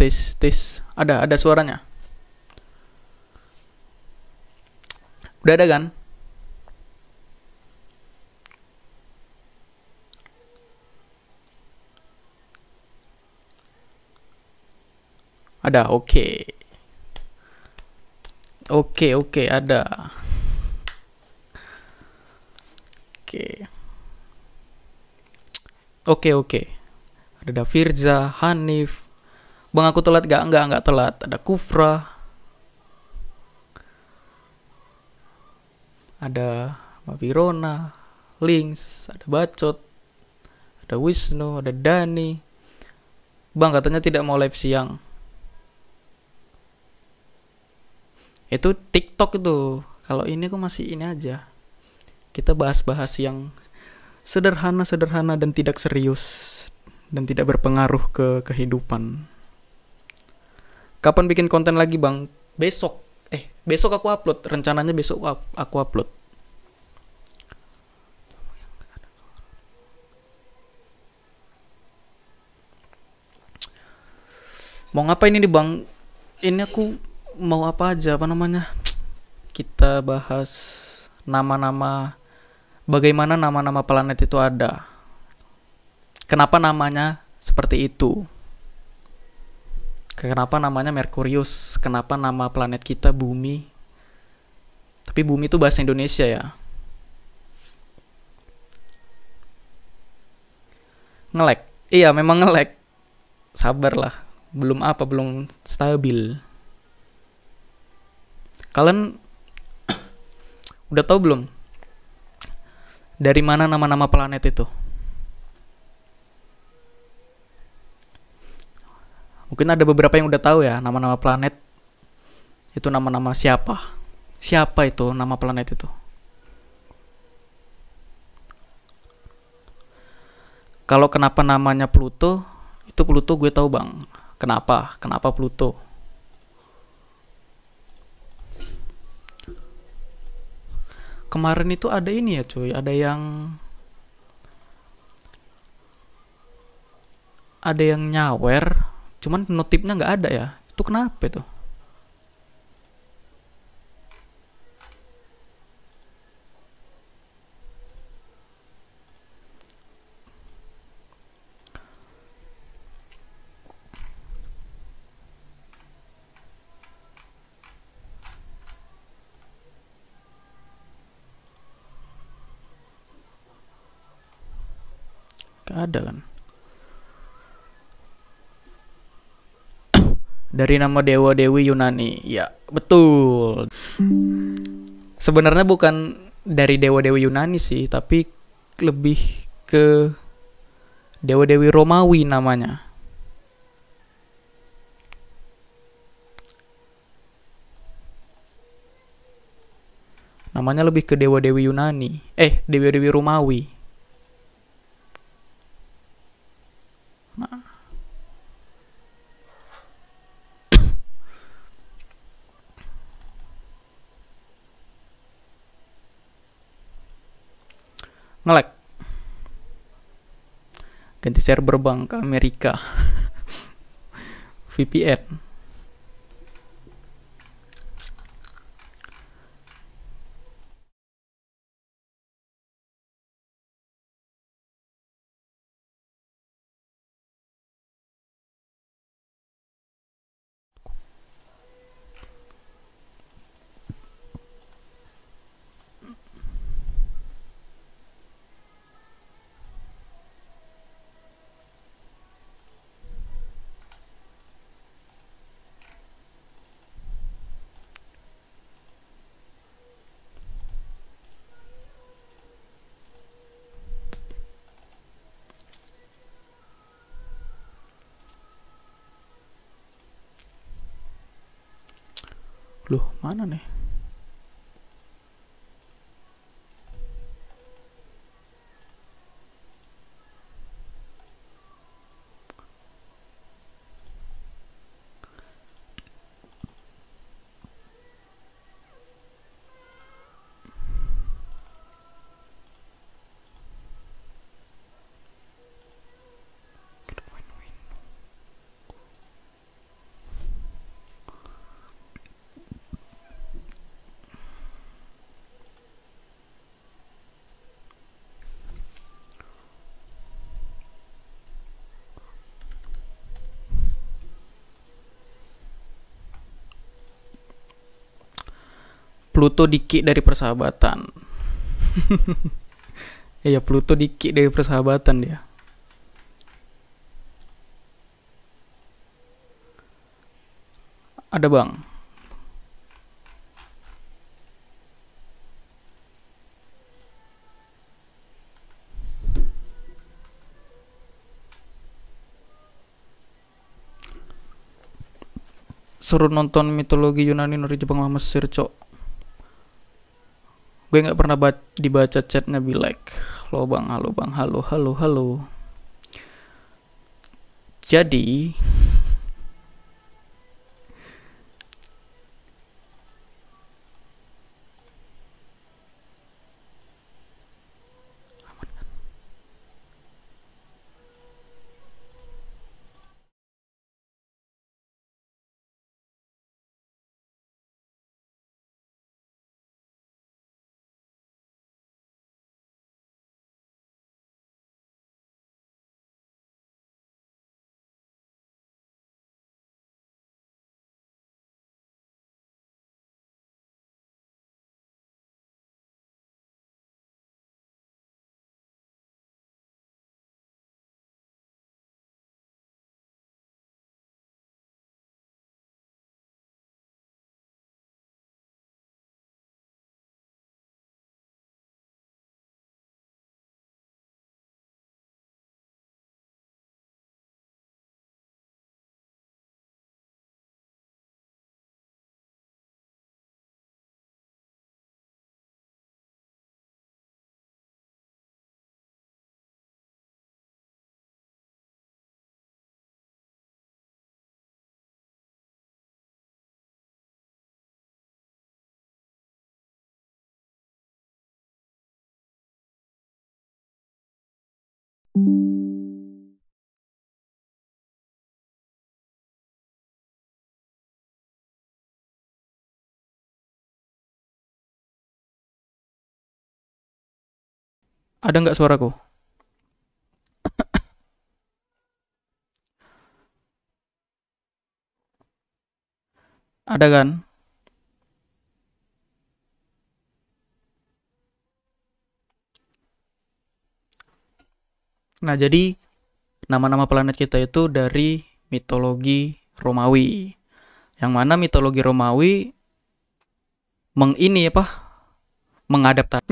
Tis, tis, ada ada suaranya udah ada kan Ada, oke. Okay. Oke, okay, oke, okay, ada. Oke. Oke, oke. Ada Firza, Hanif. Bang aku telat gak? Enggak, enggak telat. Ada Kufra. Ada Mavirona, Links, ada Bacot, ada Wisnu, ada Dani. Bang katanya tidak mau live siang. itu TikTok itu kalau ini aku masih ini aja kita bahas-bahas yang sederhana-sederhana dan tidak serius dan tidak berpengaruh ke kehidupan kapan bikin konten lagi bang besok eh besok aku upload rencananya besok aku upload mau ngapain ini bang ini aku mau apa aja apa namanya kita bahas nama-nama bagaimana nama-nama planet itu ada kenapa namanya seperti itu kenapa namanya Merkurius kenapa nama planet kita bumi tapi bumi itu bahasa Indonesia ya ngelek iya memang ngelek sabarlah belum apa belum stabil Kalian udah tahu belum dari mana nama-nama planet itu? Mungkin ada beberapa yang udah tahu ya nama-nama planet. Itu nama-nama siapa? Siapa itu nama planet itu? Kalau kenapa namanya Pluto, itu Pluto gue tahu bang. Kenapa? Kenapa Pluto? kemarin itu ada ini ya cuy ada yang ada yang nyawer cuman notifnya nggak ada ya itu kenapa itu Gak ada kan? Dari nama dewa dewi Yunani, ya betul. Sebenarnya bukan dari dewa dewi Yunani sih, tapi lebih ke dewa dewi Romawi namanya. namanya lebih ke dewa dewi Yunani eh dewa dewi Romawi ngelek ganti server bank ke Amerika VPN Pluto dikit dari persahabatan. Iya, Pluto dikit dari persahabatan dia. Ada bang. Suruh nonton mitologi Yunani Nori Jepang Mesir, cok gue nggak pernah dibaca chatnya like halo bang halo bang halo halo halo jadi Ada nggak suaraku? Ada kan? Nah, jadi nama-nama planet kita itu dari mitologi Romawi. Yang mana mitologi Romawi mengini apa? Mengadaptasi.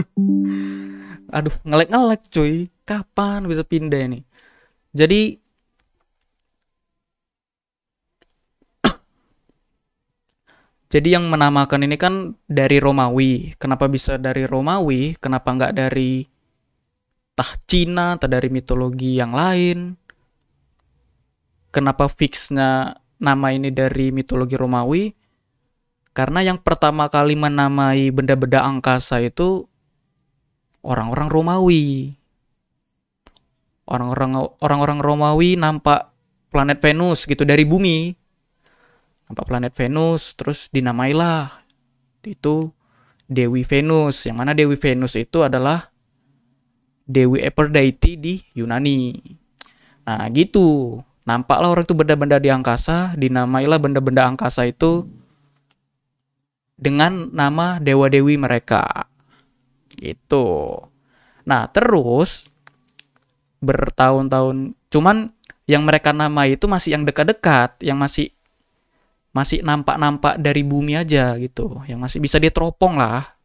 Aduh, ngelek-ngelek cuy. Kapan bisa pindah ini? Jadi Jadi yang menamakan ini kan dari Romawi. Kenapa bisa dari Romawi? Kenapa nggak dari entah Cina atau dari mitologi yang lain kenapa fixnya nama ini dari mitologi Romawi karena yang pertama kali menamai benda-benda angkasa itu orang-orang Romawi orang-orang orang-orang Romawi nampak planet Venus gitu dari bumi nampak planet Venus terus dinamailah itu Dewi Venus yang mana Dewi Venus itu adalah Dewi Aphrodite di Yunani. Nah, gitu. Nampaklah orang itu benda-benda di angkasa, dinamailah benda-benda angkasa itu dengan nama dewa-dewi mereka. Gitu. Nah, terus bertahun-tahun cuman yang mereka nama itu masih yang dekat-dekat, yang masih masih nampak-nampak dari bumi aja gitu, yang masih bisa diteropong lah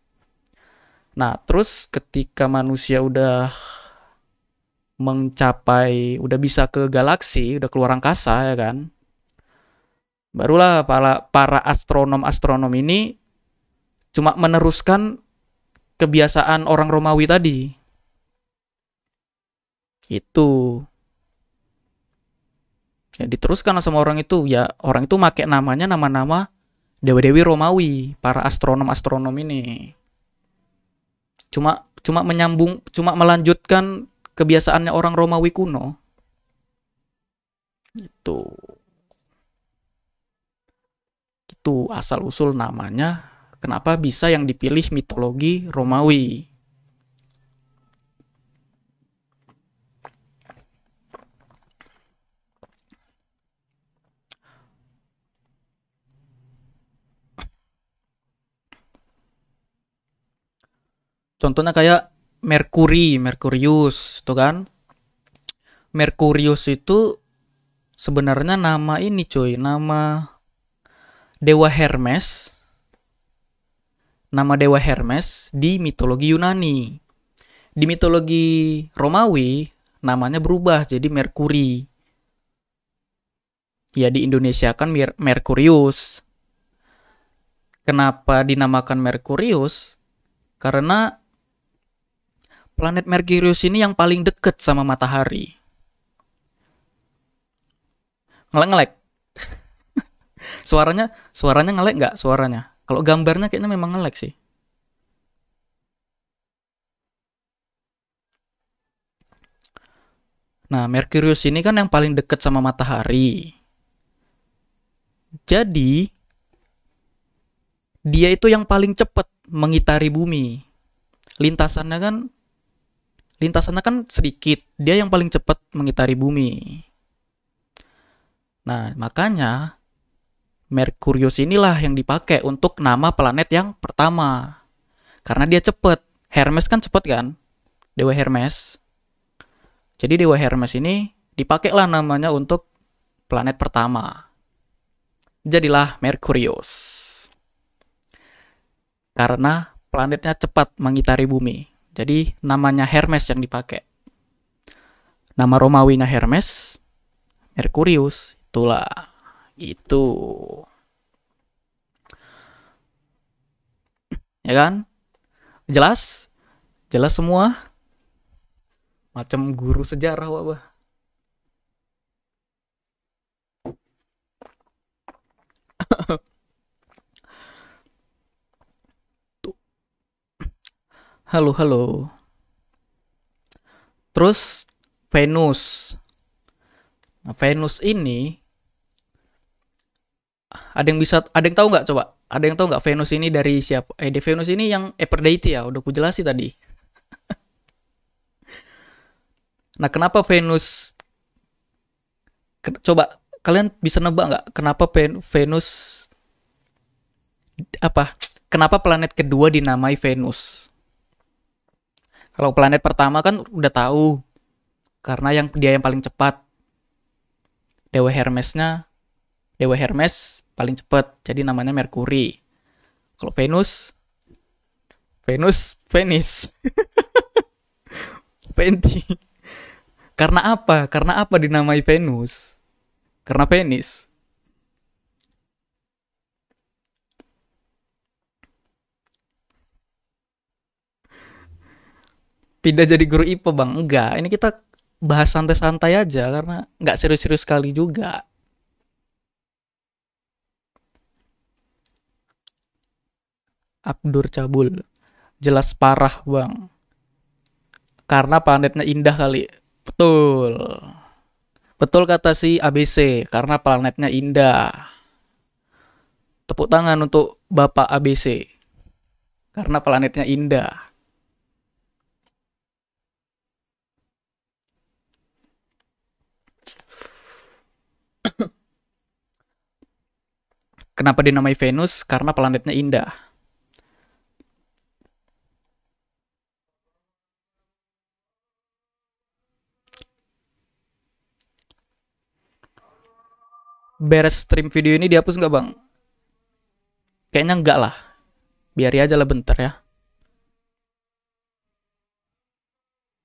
Nah, terus ketika manusia udah mencapai udah bisa ke galaksi, udah keluar angkasa ya kan. Barulah para para astronom-astronom ini cuma meneruskan kebiasaan orang Romawi tadi. Itu. Ya diteruskan sama orang itu, ya orang itu make namanya nama-nama dewa-dewi Romawi, para astronom-astronom ini cuma cuma menyambung cuma melanjutkan kebiasaannya orang Romawi kuno itu itu asal usul namanya kenapa bisa yang dipilih mitologi Romawi Contohnya kayak Merkuri, Merkurius, tuh gitu kan? Merkurius itu sebenarnya nama ini coy, nama dewa Hermes. Nama dewa Hermes di mitologi Yunani. Di mitologi Romawi namanya berubah jadi Merkuri. Ya di Indonesia kan Mer Merkurius. Kenapa dinamakan Merkurius? Karena planet Merkurius ini yang paling deket sama matahari. Ngelek-ngelek. suaranya suaranya ngelek nggak suaranya? Kalau gambarnya kayaknya memang ngelek sih. Nah, Merkurius ini kan yang paling dekat sama matahari. Jadi, dia itu yang paling cepat mengitari bumi. Lintasannya kan lintasannya kan sedikit, dia yang paling cepat mengitari bumi. Nah, makanya Merkurius inilah yang dipakai untuk nama planet yang pertama. Karena dia cepat. Hermes kan cepat kan? Dewa Hermes. Jadi Dewa Hermes ini dipakailah namanya untuk planet pertama. Jadilah Merkurius. Karena planetnya cepat mengitari bumi. Jadi namanya Hermes yang dipakai. Nama Romawinya Hermes, Mercurius, itulah. itu, Ya kan? Jelas? Jelas semua? Macam guru sejarah wabah. halo halo terus Venus nah, Venus ini ada yang bisa ada yang tahu nggak coba ada yang tahu nggak Venus ini dari siapa eh di Venus ini yang Aphrodite ya udah aku jelasin tadi nah kenapa Venus coba kalian bisa nebak nggak kenapa Venus apa kenapa planet kedua dinamai Venus kalau planet pertama kan udah tahu karena yang dia yang paling cepat. Dewa Hermesnya Dewa Hermes paling cepat, jadi namanya Mercury. Kalau Venus Venus Venice. Venti. Karena apa? Karena apa dinamai Venus? Karena penis. pindah jadi guru IPA e, bang enggak ini kita bahas santai-santai aja karena nggak serius-serius sekali juga Abdur Cabul jelas parah bang karena planetnya indah kali betul betul kata si ABC karena planetnya indah tepuk tangan untuk Bapak ABC karena planetnya indah Kenapa dinamai Venus? Karena planetnya indah. Beres stream video ini dihapus nggak bang? Kayaknya nggak lah. Biar aja lah bentar ya.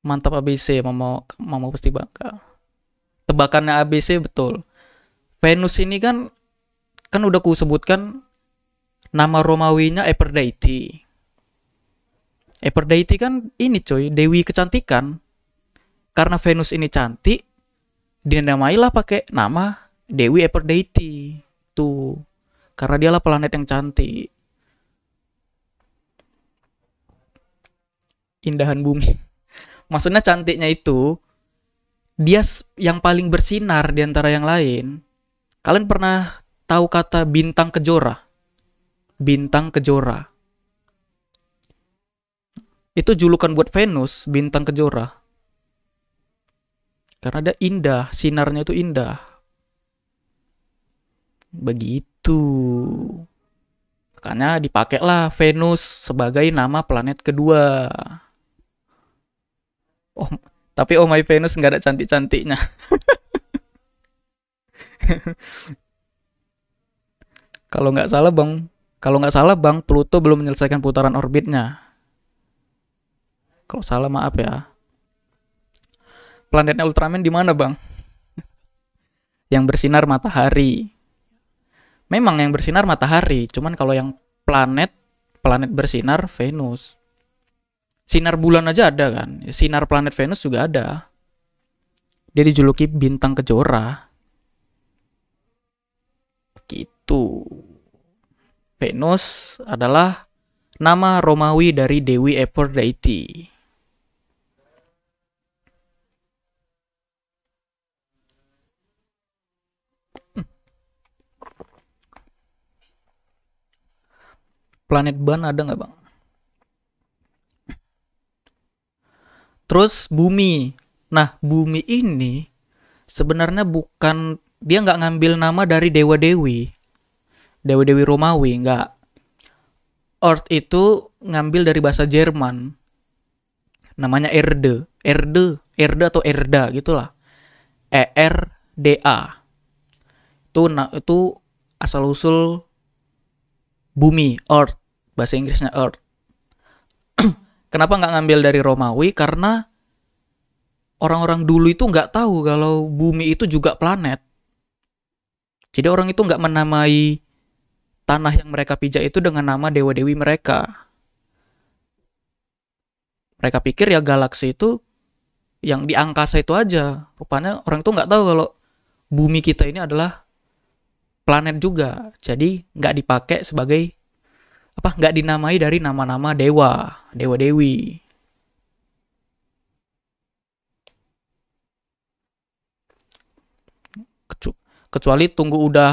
Mantap ABC, mama, mama pasti bangga. Tebakannya ABC betul. Venus ini kan kan udah ku sebutkan nama Romawinya Aphrodite. Aphrodite kan ini coy, dewi kecantikan. Karena Venus ini cantik, dinamailah pakai nama Dewi Aphrodite. Tuh. Karena dialah planet yang cantik. Indahan bumi. Maksudnya cantiknya itu dia yang paling bersinar di antara yang lain. Kalian pernah tahu kata bintang kejora? Bintang kejora. Itu julukan buat Venus, bintang kejora. Karena ada indah, sinarnya itu indah. Begitu. Makanya dipakailah Venus sebagai nama planet kedua. Oh, tapi oh my Venus nggak ada cantik-cantiknya. Kalau nggak salah bang, kalau nggak salah bang Pluto belum menyelesaikan putaran orbitnya. Kalau salah maaf ya. Planetnya Ultraman di mana bang? yang bersinar matahari. Memang yang bersinar matahari, cuman kalau yang planet planet bersinar Venus. Sinar bulan aja ada kan? Sinar planet Venus juga ada. Dia dijuluki bintang kejora itu. Venus adalah nama Romawi dari Dewi Aphrodite. Planet ban ada nggak bang? Terus bumi. Nah bumi ini sebenarnya bukan dia nggak ngambil nama dari dewa dewi dewi-dewi Romawi, enggak. Earth itu ngambil dari bahasa Jerman. Namanya Erde, Erde, Erde atau Erda gitulah. E R D A. Itu nah, itu asal usul bumi, Earth, bahasa Inggrisnya Earth. Kenapa nggak ngambil dari Romawi? Karena orang-orang dulu itu nggak tahu kalau bumi itu juga planet. Jadi orang itu nggak menamai tanah yang mereka pijak itu dengan nama dewa-dewi mereka. Mereka pikir ya galaksi itu yang di angkasa itu aja. Rupanya orang tuh nggak tahu kalau bumi kita ini adalah planet juga. Jadi nggak dipakai sebagai apa nggak dinamai dari nama-nama dewa, dewa-dewi. Kecuali tunggu udah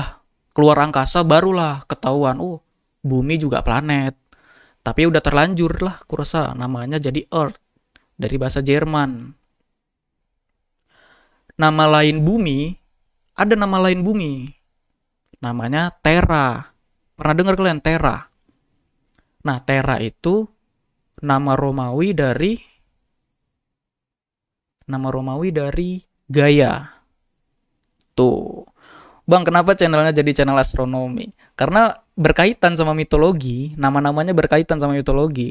keluar angkasa barulah ketahuan oh bumi juga planet tapi udah terlanjur lah kurasa namanya jadi Earth dari bahasa Jerman nama lain bumi ada nama lain bumi namanya Terra pernah dengar kalian Terra nah Terra itu nama Romawi dari nama Romawi dari gaya tuh Bang, kenapa channelnya jadi channel astronomi? Karena berkaitan sama mitologi, nama-namanya berkaitan sama mitologi.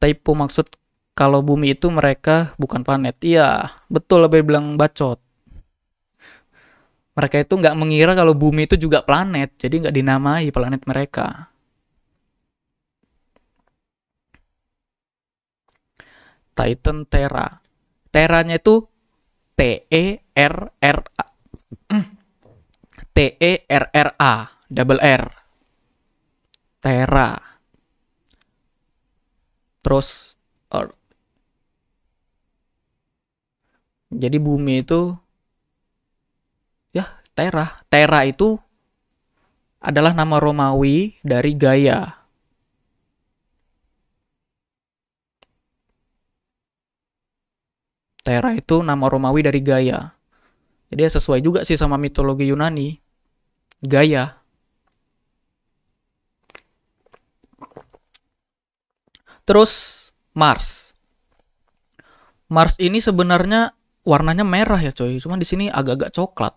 Typo maksud kalau bumi itu mereka bukan planet. Iya, betul lebih bilang bacot. Mereka itu nggak mengira kalau bumi itu juga planet, jadi nggak dinamai planet mereka. Titan Terra Teranya itu T E R R A. Hmm. T E R R A double R. tera. Terus Earth. Jadi bumi itu ya tera tera itu adalah nama Romawi dari Gaia Tera itu nama Romawi dari Gaia. Jadi ya sesuai juga sih sama mitologi Yunani. Gaia. Terus Mars. Mars ini sebenarnya warnanya merah ya coy, cuman di sini agak-agak coklat.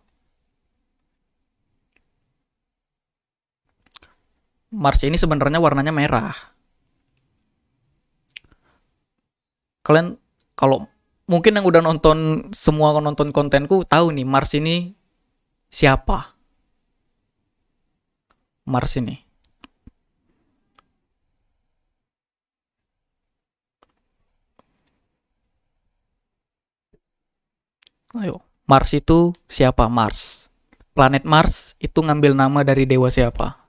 Mars ini sebenarnya warnanya merah. Kalian kalau mungkin yang udah nonton semua nonton kontenku tahu nih Mars ini siapa. Mars ini. Ayo, Mars itu siapa Mars? Planet Mars itu ngambil nama dari dewa siapa?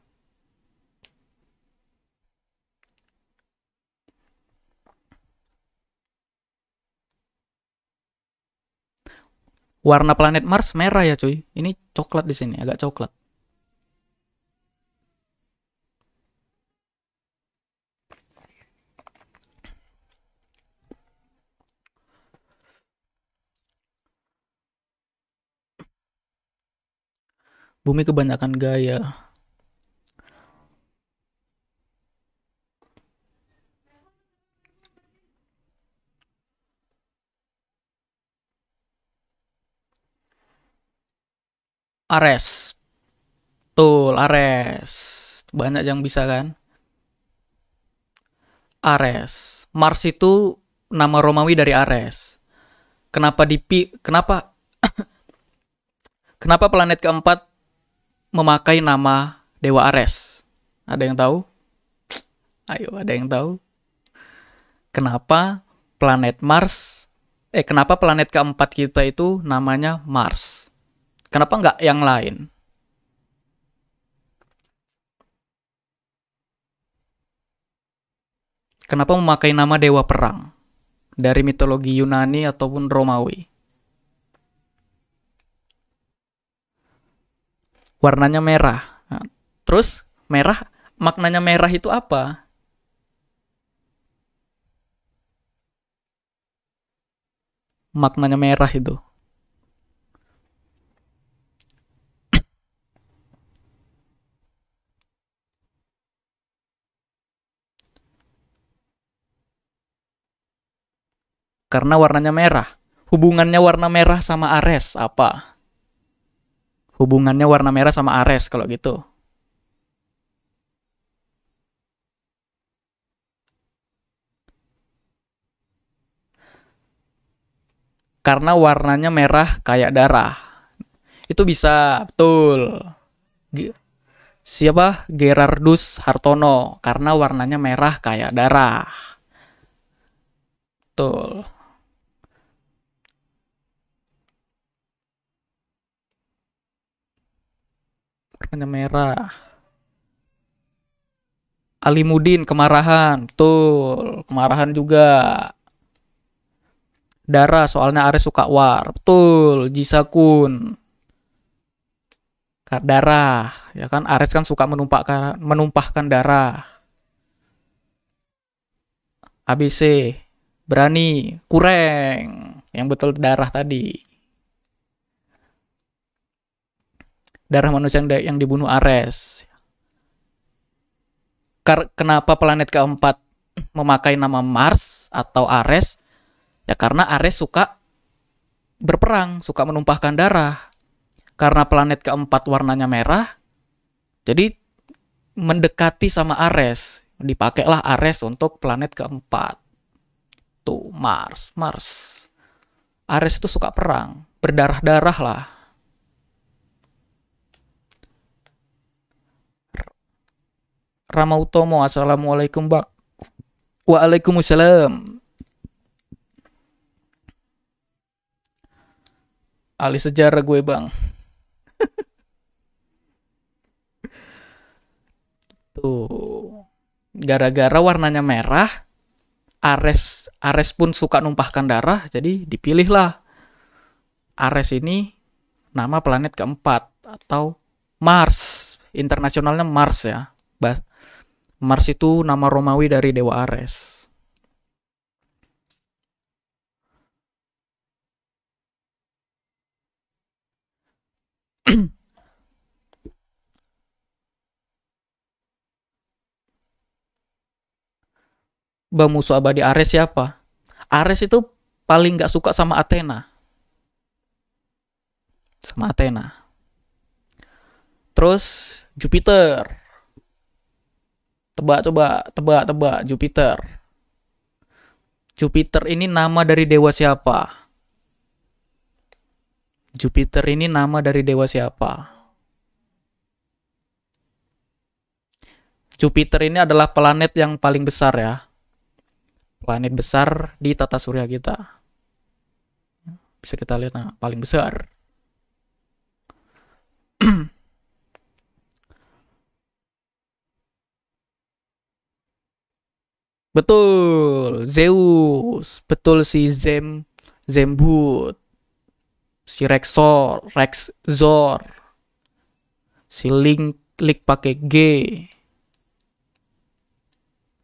warna planet Mars merah ya cuy. Ini coklat di sini, agak coklat. Bumi kebanyakan gaya. Ares. Betul, Ares. Banyak yang bisa kan? Ares. Mars itu nama Romawi dari Ares. Kenapa di kenapa Kenapa planet keempat memakai nama Dewa Ares? Ada yang tahu? Ayo, ada yang tahu? Kenapa planet Mars eh kenapa planet keempat kita itu namanya Mars? Kenapa nggak yang lain? Kenapa memakai nama dewa perang dari mitologi Yunani ataupun Romawi? Warnanya merah. Nah, terus merah maknanya merah itu apa? Maknanya merah itu. Karena warnanya merah. Hubungannya warna merah sama Ares apa? Hubungannya warna merah sama Ares kalau gitu. Karena warnanya merah kayak darah. Itu bisa, betul. G siapa Gerardus Hartono karena warnanya merah kayak darah. Betul. warnanya merah. Alimudin kemarahan, betul. Kemarahan juga. darah, soalnya Ares suka war, betul. Jisakun. Darah, ya kan Ares kan suka menumpahkan menumpahkan darah. ABC berani kureng. yang betul darah tadi darah manusia yang dibunuh Ares. Kenapa planet keempat memakai nama Mars atau Ares? Ya karena Ares suka berperang, suka menumpahkan darah. Karena planet keempat warnanya merah, jadi mendekati sama Ares. Dipakailah Ares untuk planet keempat. Tuh, Mars, Mars. Ares itu suka perang, berdarah-darah lah. Utomo. Assalamualaikum, Bak. Waalaikumsalam. Ahli sejarah gue, Bang. Tuh. Gara-gara warnanya merah, Ares Ares pun suka numpahkan darah, jadi dipilihlah. Ares ini nama planet keempat atau Mars, internasionalnya Mars ya. Bah Mars itu nama Romawi dari dewa Ares. Bang musuh abadi Ares siapa? Ares itu paling gak suka sama Athena. Sama Athena. Terus Jupiter. Tebak, coba, tebak, tebak, Jupiter. Jupiter ini nama dari dewa siapa? Jupiter ini nama dari dewa siapa? Jupiter ini adalah planet yang paling besar ya. Planet besar di tata surya kita. Bisa kita lihat nah, paling besar. Betul, Zeus. Betul si Zem Zembut. Si Rexor, Rexzor. Si Link Link pakai G.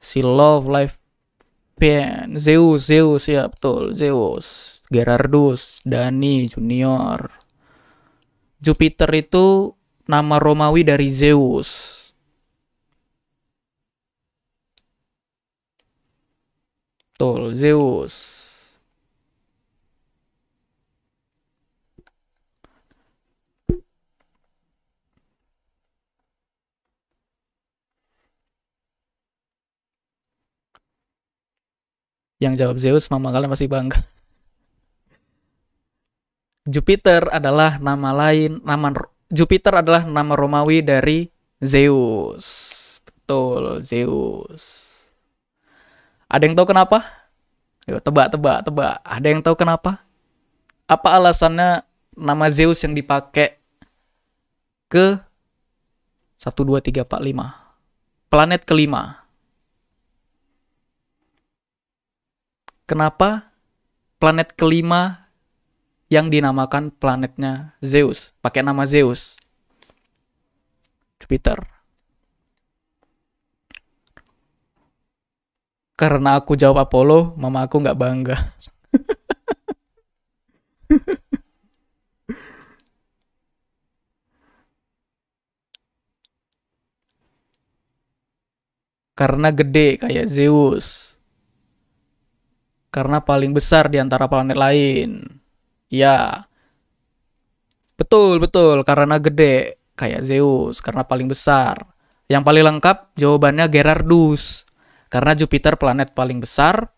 Si Love Life Pen, Zeus, Zeus ya betul, Zeus. Gerardus, Dani Junior. Jupiter itu nama Romawi dari Zeus. Betul, Zeus. Yang jawab Zeus, mama kalian pasti bangga. Jupiter adalah nama lain, nama Jupiter adalah nama Romawi dari Zeus. Betul, Zeus. Ada yang tahu kenapa? Yo, tebak, tebak, tebak. Ada yang tahu kenapa? Apa alasannya nama Zeus yang dipakai ke 1, 2, 3, 4, 5. Planet kelima. Kenapa planet kelima yang dinamakan planetnya Zeus? Pakai nama Zeus. Jupiter. karena aku jawab Apollo, mama aku nggak bangga. karena gede kayak Zeus. Karena paling besar di antara planet lain. Ya. Betul, betul. Karena gede kayak Zeus, karena paling besar. Yang paling lengkap jawabannya Gerardus. Karena Jupiter planet paling besar,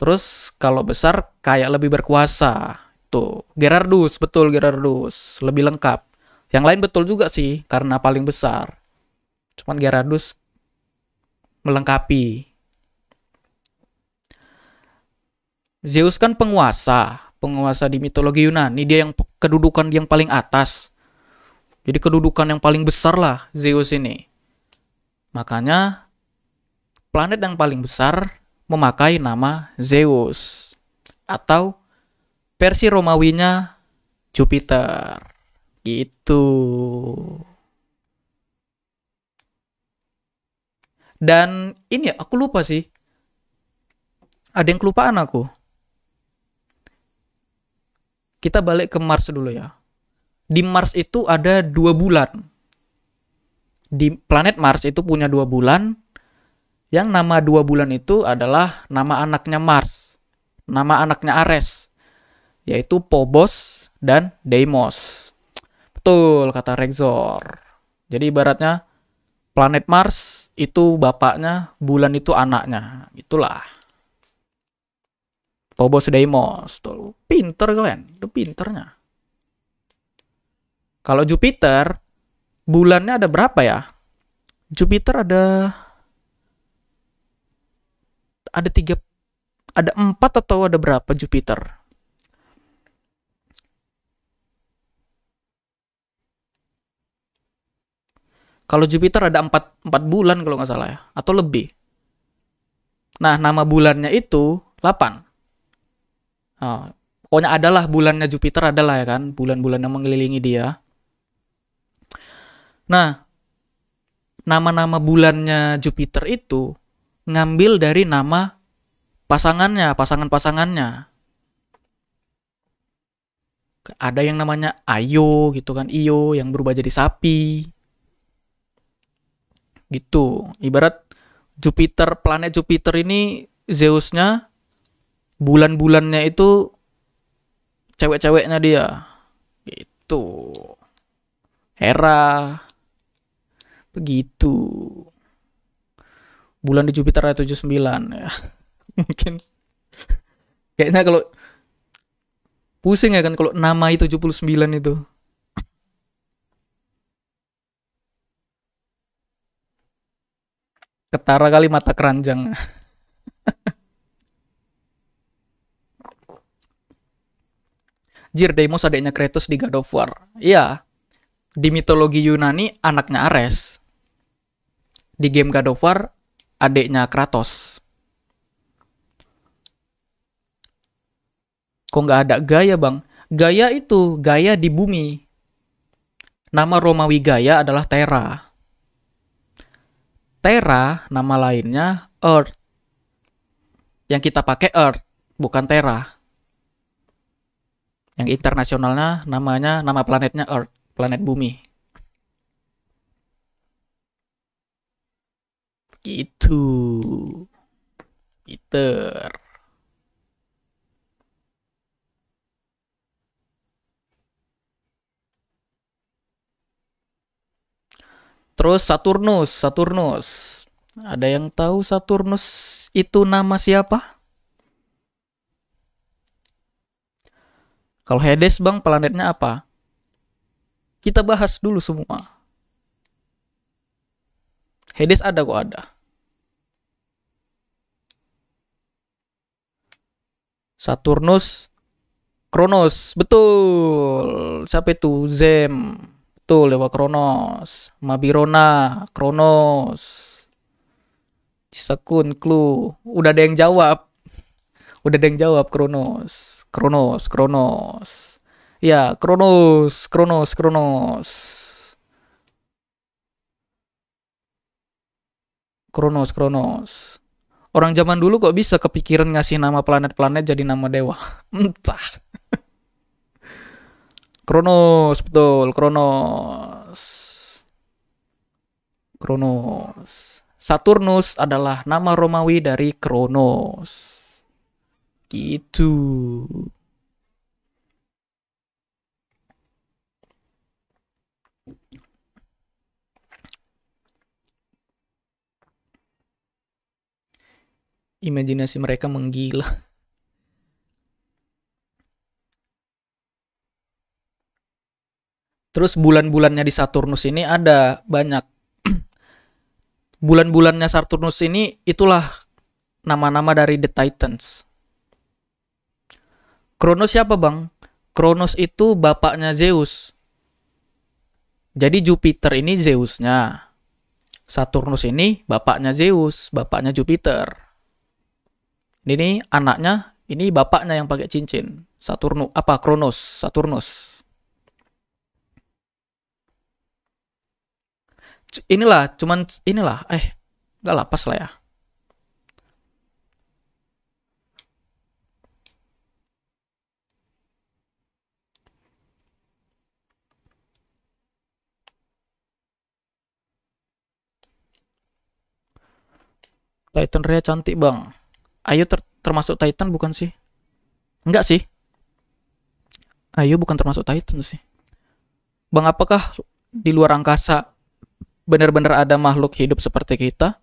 terus kalau besar kayak lebih berkuasa. Tuh, Gerardus, betul Gerardus, lebih lengkap. Yang lain betul juga sih, karena paling besar. Cuman Gerardus melengkapi. Zeus kan penguasa, penguasa di mitologi Yunani, dia yang kedudukan yang paling atas. Jadi kedudukan yang paling besar lah Zeus ini. Makanya planet yang paling besar memakai nama Zeus atau versi Romawinya Jupiter. Gitu. Dan ini aku lupa sih. Ada yang kelupaan aku. Kita balik ke Mars dulu ya. Di Mars itu ada dua bulan. Di planet Mars itu punya dua bulan yang nama dua bulan itu adalah nama anaknya Mars, nama anaknya Ares, yaitu Pobos dan Deimos. Betul kata Rexor. Jadi ibaratnya planet Mars itu bapaknya, bulan itu anaknya. Itulah. Phobos Deimos. Tuh, pinter kalian. Itu pinternya. Kalau Jupiter, bulannya ada berapa ya? Jupiter ada ada tiga ada empat atau ada berapa Jupiter Kalau Jupiter ada empat, empat bulan kalau nggak salah ya, atau lebih. Nah, nama bulannya itu 8. Nah, pokoknya adalah bulannya Jupiter adalah ya kan, bulan-bulan yang mengelilingi dia. Nah, nama-nama bulannya Jupiter itu ngambil dari nama pasangannya, pasangan-pasangannya. Ada yang namanya Ayo gitu kan, Iyo yang berubah jadi sapi. Gitu. Ibarat Jupiter, planet Jupiter ini Zeusnya bulan-bulannya itu cewek-ceweknya dia. Gitu. Hera. Begitu bulan di Jupiter ada 79 ya. Mungkin kayaknya kalau pusing ya kan kalau nama puluh 79 itu. Ketara kali mata keranjang. Jir Deimos adiknya Kratos di God of War. Iya. Di mitologi Yunani anaknya Ares. Di game God of War adiknya Kratos. Kok nggak ada Gaya bang? Gaya itu Gaya di bumi. Nama Romawi Gaya adalah Terra. Terra nama lainnya Earth. Yang kita pakai Earth, bukan Terra. Yang internasionalnya namanya nama planetnya Earth, planet bumi. Gitu. Peter. Terus Saturnus, Saturnus. Ada yang tahu Saturnus itu nama siapa? Kalau Hades bang planetnya apa? Kita bahas dulu semua. Hades ada kok ada. Saturnus, Kronos, betul. Siapa itu? Zem, betul. Dewa Kronos, Mabirona, Kronos, Sekun, Klu. Udah ada yang jawab. Udah ada yang jawab Kronos, Kronos, Kronos. Ya, Kronos, Kronos, Kronos. Kronos, Kronos. Orang zaman dulu kok bisa kepikiran ngasih nama planet-planet jadi nama dewa? Entah. Kronos, betul. Kronos. Kronos. Saturnus adalah nama Romawi dari Kronos. Gitu. imajinasi mereka menggila. Terus bulan-bulannya di Saturnus ini ada banyak. Bulan-bulannya Saturnus ini itulah nama-nama dari The Titans. Kronos siapa bang? Kronos itu bapaknya Zeus. Jadi Jupiter ini Zeusnya. Saturnus ini bapaknya Zeus, bapaknya Jupiter. Ini anaknya, ini bapaknya yang pakai cincin. Saturnus, apa Kronos, Saturnus. Inilah cuman inilah eh nggak lapas lah ya. Titan Rhea cantik bang. Ayo ter termasuk Titan bukan sih? Enggak sih. Ayo bukan termasuk Titan sih. Bang, apakah di luar angkasa benar-benar ada makhluk hidup seperti kita?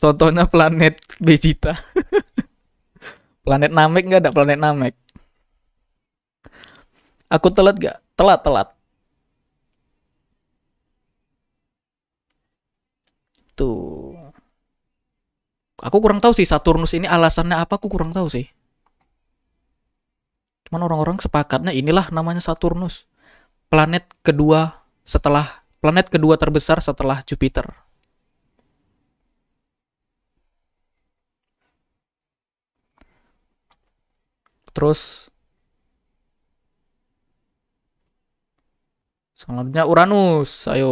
Contohnya planet Vegeta. planet Namek enggak ada planet Namek. Aku telat gak? Telat, telat. Tuh aku kurang tahu sih Saturnus ini alasannya apa aku kurang tahu sih cuman orang-orang sepakatnya inilah namanya Saturnus planet kedua setelah planet kedua terbesar setelah Jupiter terus selanjutnya Uranus ayo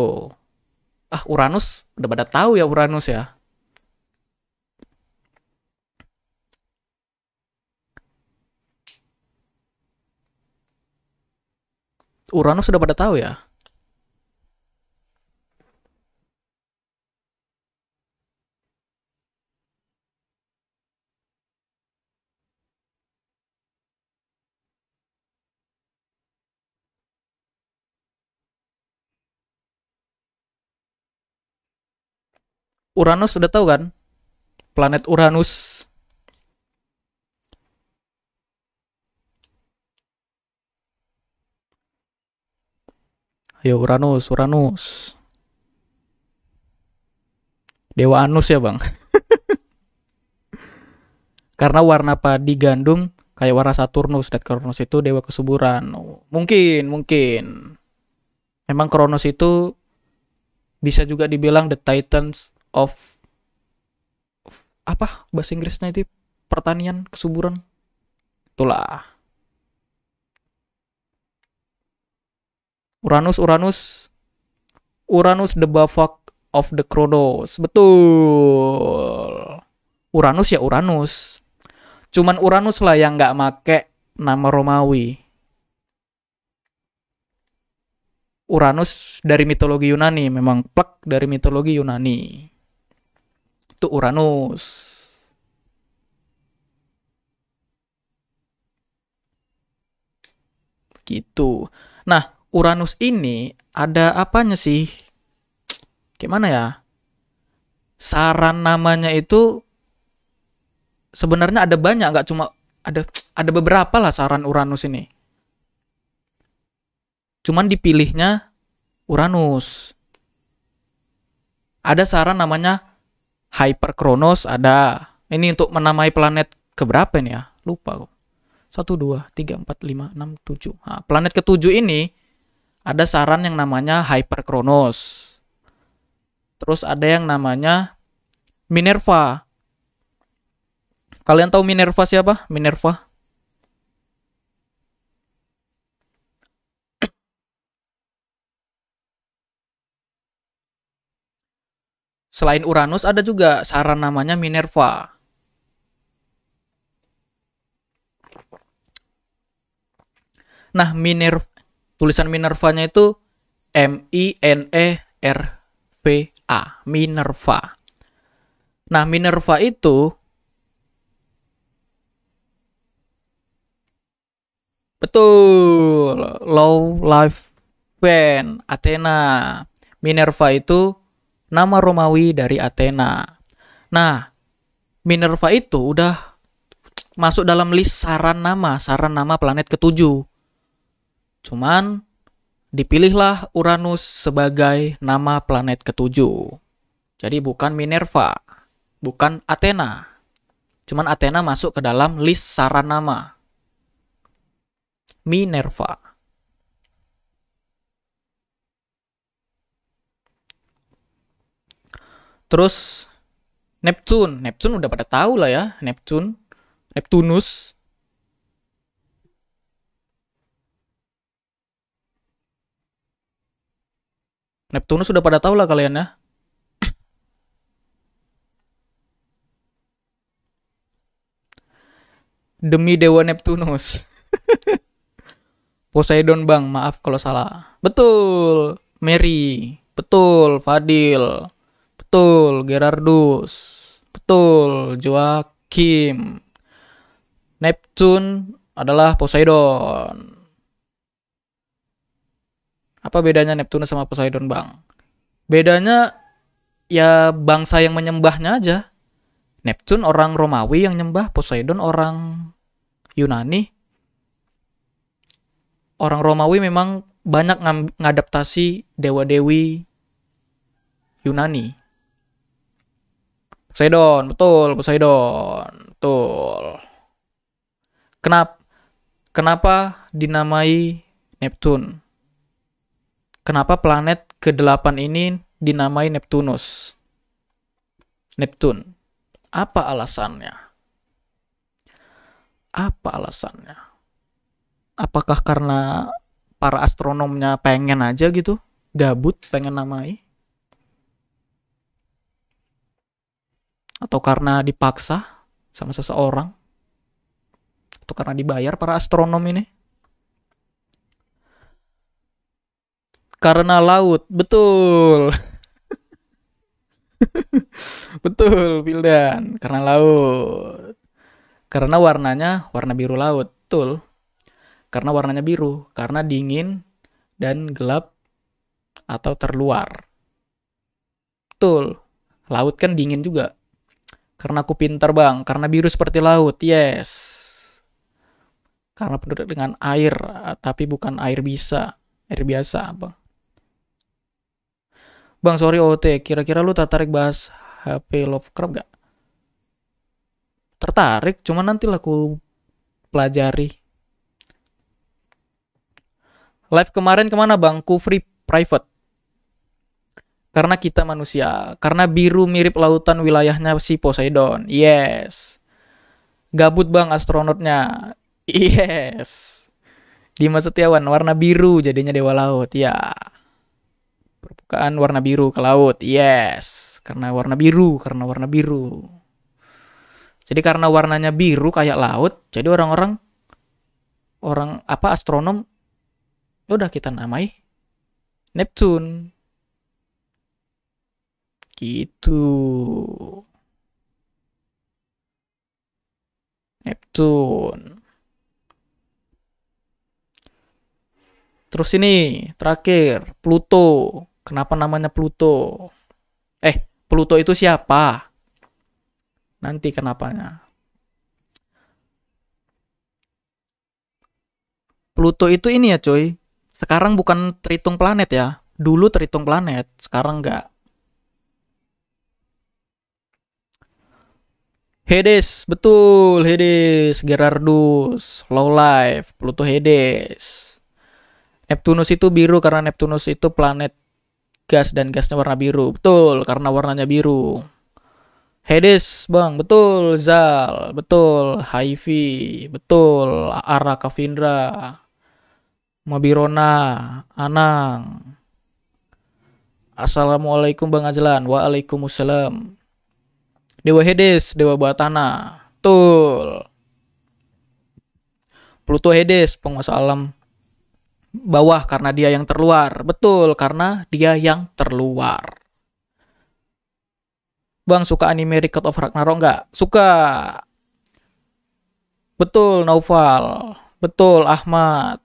ah Uranus udah pada tahu ya Uranus ya Uranus sudah pada tahu ya? Uranus sudah tahu kan? Planet Uranus Ayo Uranus, Uranus. Dewa Anus ya bang. Karena warna padi gandum kayak warna Saturnus dan Kronos itu dewa kesuburan. Mungkin, mungkin. Memang Kronos itu bisa juga dibilang the Titans of, of apa bahasa Inggrisnya itu pertanian kesuburan. Itulah. Uranus, Uranus. Uranus the Bavak of the Kronos. Betul. Uranus ya Uranus. Cuman Uranus lah yang nggak make nama Romawi. Uranus dari mitologi Yunani, memang plek dari mitologi Yunani. Itu Uranus. Gitu. Nah, Uranus ini ada apanya sih? Gimana ya? Saran namanya itu sebenarnya ada banyak, nggak cuma ada ada beberapa lah saran Uranus ini. Cuman dipilihnya Uranus. Ada saran namanya Hyper Kronos ada. Ini untuk menamai planet keberapa nih ya? Lupa kok. 1, 2, 3, 4, 5, 6, 7. Nah, planet ketujuh ini ada saran yang namanya Hyperchronos. Terus ada yang namanya Minerva. Kalian tahu Minerva siapa? Minerva. Selain Uranus ada juga saran namanya Minerva. Nah, Minerva tulisan Minerva-nya itu M I N E R V A, Minerva. Nah, Minerva itu betul low life fan Athena. Minerva itu nama Romawi dari Athena. Nah, Minerva itu udah masuk dalam list saran nama, saran nama planet ketujuh. Cuman dipilihlah Uranus sebagai nama planet ketujuh. Jadi bukan Minerva, bukan Athena. Cuman Athena masuk ke dalam list saran nama. Minerva. Terus Neptun, Neptun udah pada tahu lah ya, Neptun, Neptunus. Neptunus sudah pada tahu lah kalian ya. Demi Dewa Neptunus. Poseidon bang, maaf kalau salah. Betul, Mary. Betul, Fadil. Betul, Gerardus. Betul, Joakim Neptun adalah Poseidon. Apa bedanya Neptunus sama Poseidon, Bang? Bedanya ya bangsa yang menyembahnya aja. Neptun orang Romawi yang nyembah, Poseidon orang Yunani. Orang Romawi memang banyak ng ngadaptasi dewa-dewi Yunani. Poseidon, betul, Poseidon, betul. Kenapa kenapa dinamai Neptun? kenapa planet ke-8 ini dinamai Neptunus. Neptun. Apa alasannya? Apa alasannya? Apakah karena para astronomnya pengen aja gitu? Gabut pengen namai? Atau karena dipaksa sama seseorang? Atau karena dibayar para astronom ini? karena laut. Betul. Betul, Pildan. Karena laut. Karena warnanya warna biru laut. Betul. Karena warnanya biru, karena dingin dan gelap atau terluar. Betul. Laut kan dingin juga. Karena aku pintar bang, karena biru seperti laut, yes. Karena penduduk dengan air, tapi bukan air bisa, air biasa bang. Bang sorry OT, kira-kira lu tertarik bahas HP Lovecraft gak? Tertarik, cuman nanti aku pelajari. Live kemarin kemana bang? Kufri private. Karena kita manusia, karena biru mirip lautan wilayahnya si Poseidon. Yes. Gabut bang astronotnya. Yes. Dimas Setiawan warna biru jadinya dewa laut. Ya. Yeah kan warna biru ke laut. Yes, karena warna biru, karena warna biru. Jadi karena warnanya biru kayak laut, jadi orang-orang orang apa astronom ya udah kita namai Neptune. Gitu. Neptune. Terus ini terakhir Pluto. Kenapa namanya Pluto? Eh, Pluto itu siapa? Nanti kenapanya. Pluto itu ini ya cuy. Sekarang bukan terhitung planet ya. Dulu terhitung planet, sekarang enggak. Hades, betul Hades, Gerardus, Low Life, Pluto Hades. Neptunus itu biru karena Neptunus itu planet gas dan gasnya warna biru. Betul, karena warnanya biru. Hades, Bang. Betul, Zal. Betul, Haifi. Betul, Ara Kavindra. Mabirona, Anang. Assalamualaikum Bang Azlan, Waalaikumsalam. Dewa Hades, Dewa Batana. Betul. Pluto Hades, penguasa alam bawah karena dia yang terluar. Betul, karena dia yang terluar. Bang, suka anime Record of Ragnarok nggak? Suka. Betul, Naufal. Betul, Ahmad.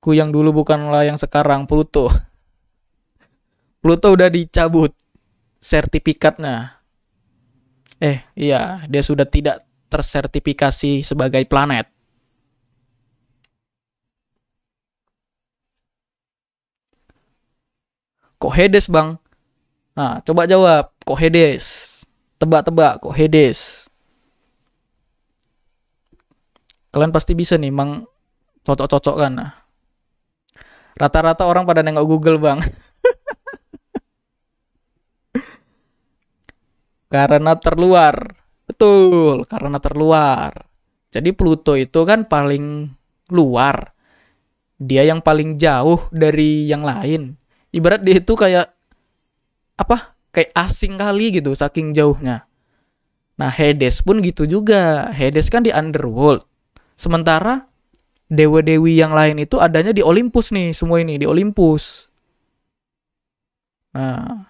Ku yang dulu bukanlah yang sekarang, Pluto. Pluto udah dicabut sertifikatnya. Eh, iya, dia sudah tidak tersertifikasi sebagai planet. Kok Hades bang? Nah, coba jawab. Kok Hades? Tebak-tebak, kok Hades? Kalian pasti bisa nih, mang cocok-cocok kan. Nah. Rata-rata orang pada nengok Google bang. Karena terluar. Betul, karena terluar. Jadi Pluto itu kan paling luar. Dia yang paling jauh dari yang lain. Ibarat dia itu kayak apa? Kayak asing kali gitu saking jauhnya. Nah, Hades pun gitu juga. Hades kan di underworld. Sementara dewa-dewi yang lain itu adanya di Olympus nih, semua ini di Olympus. Nah,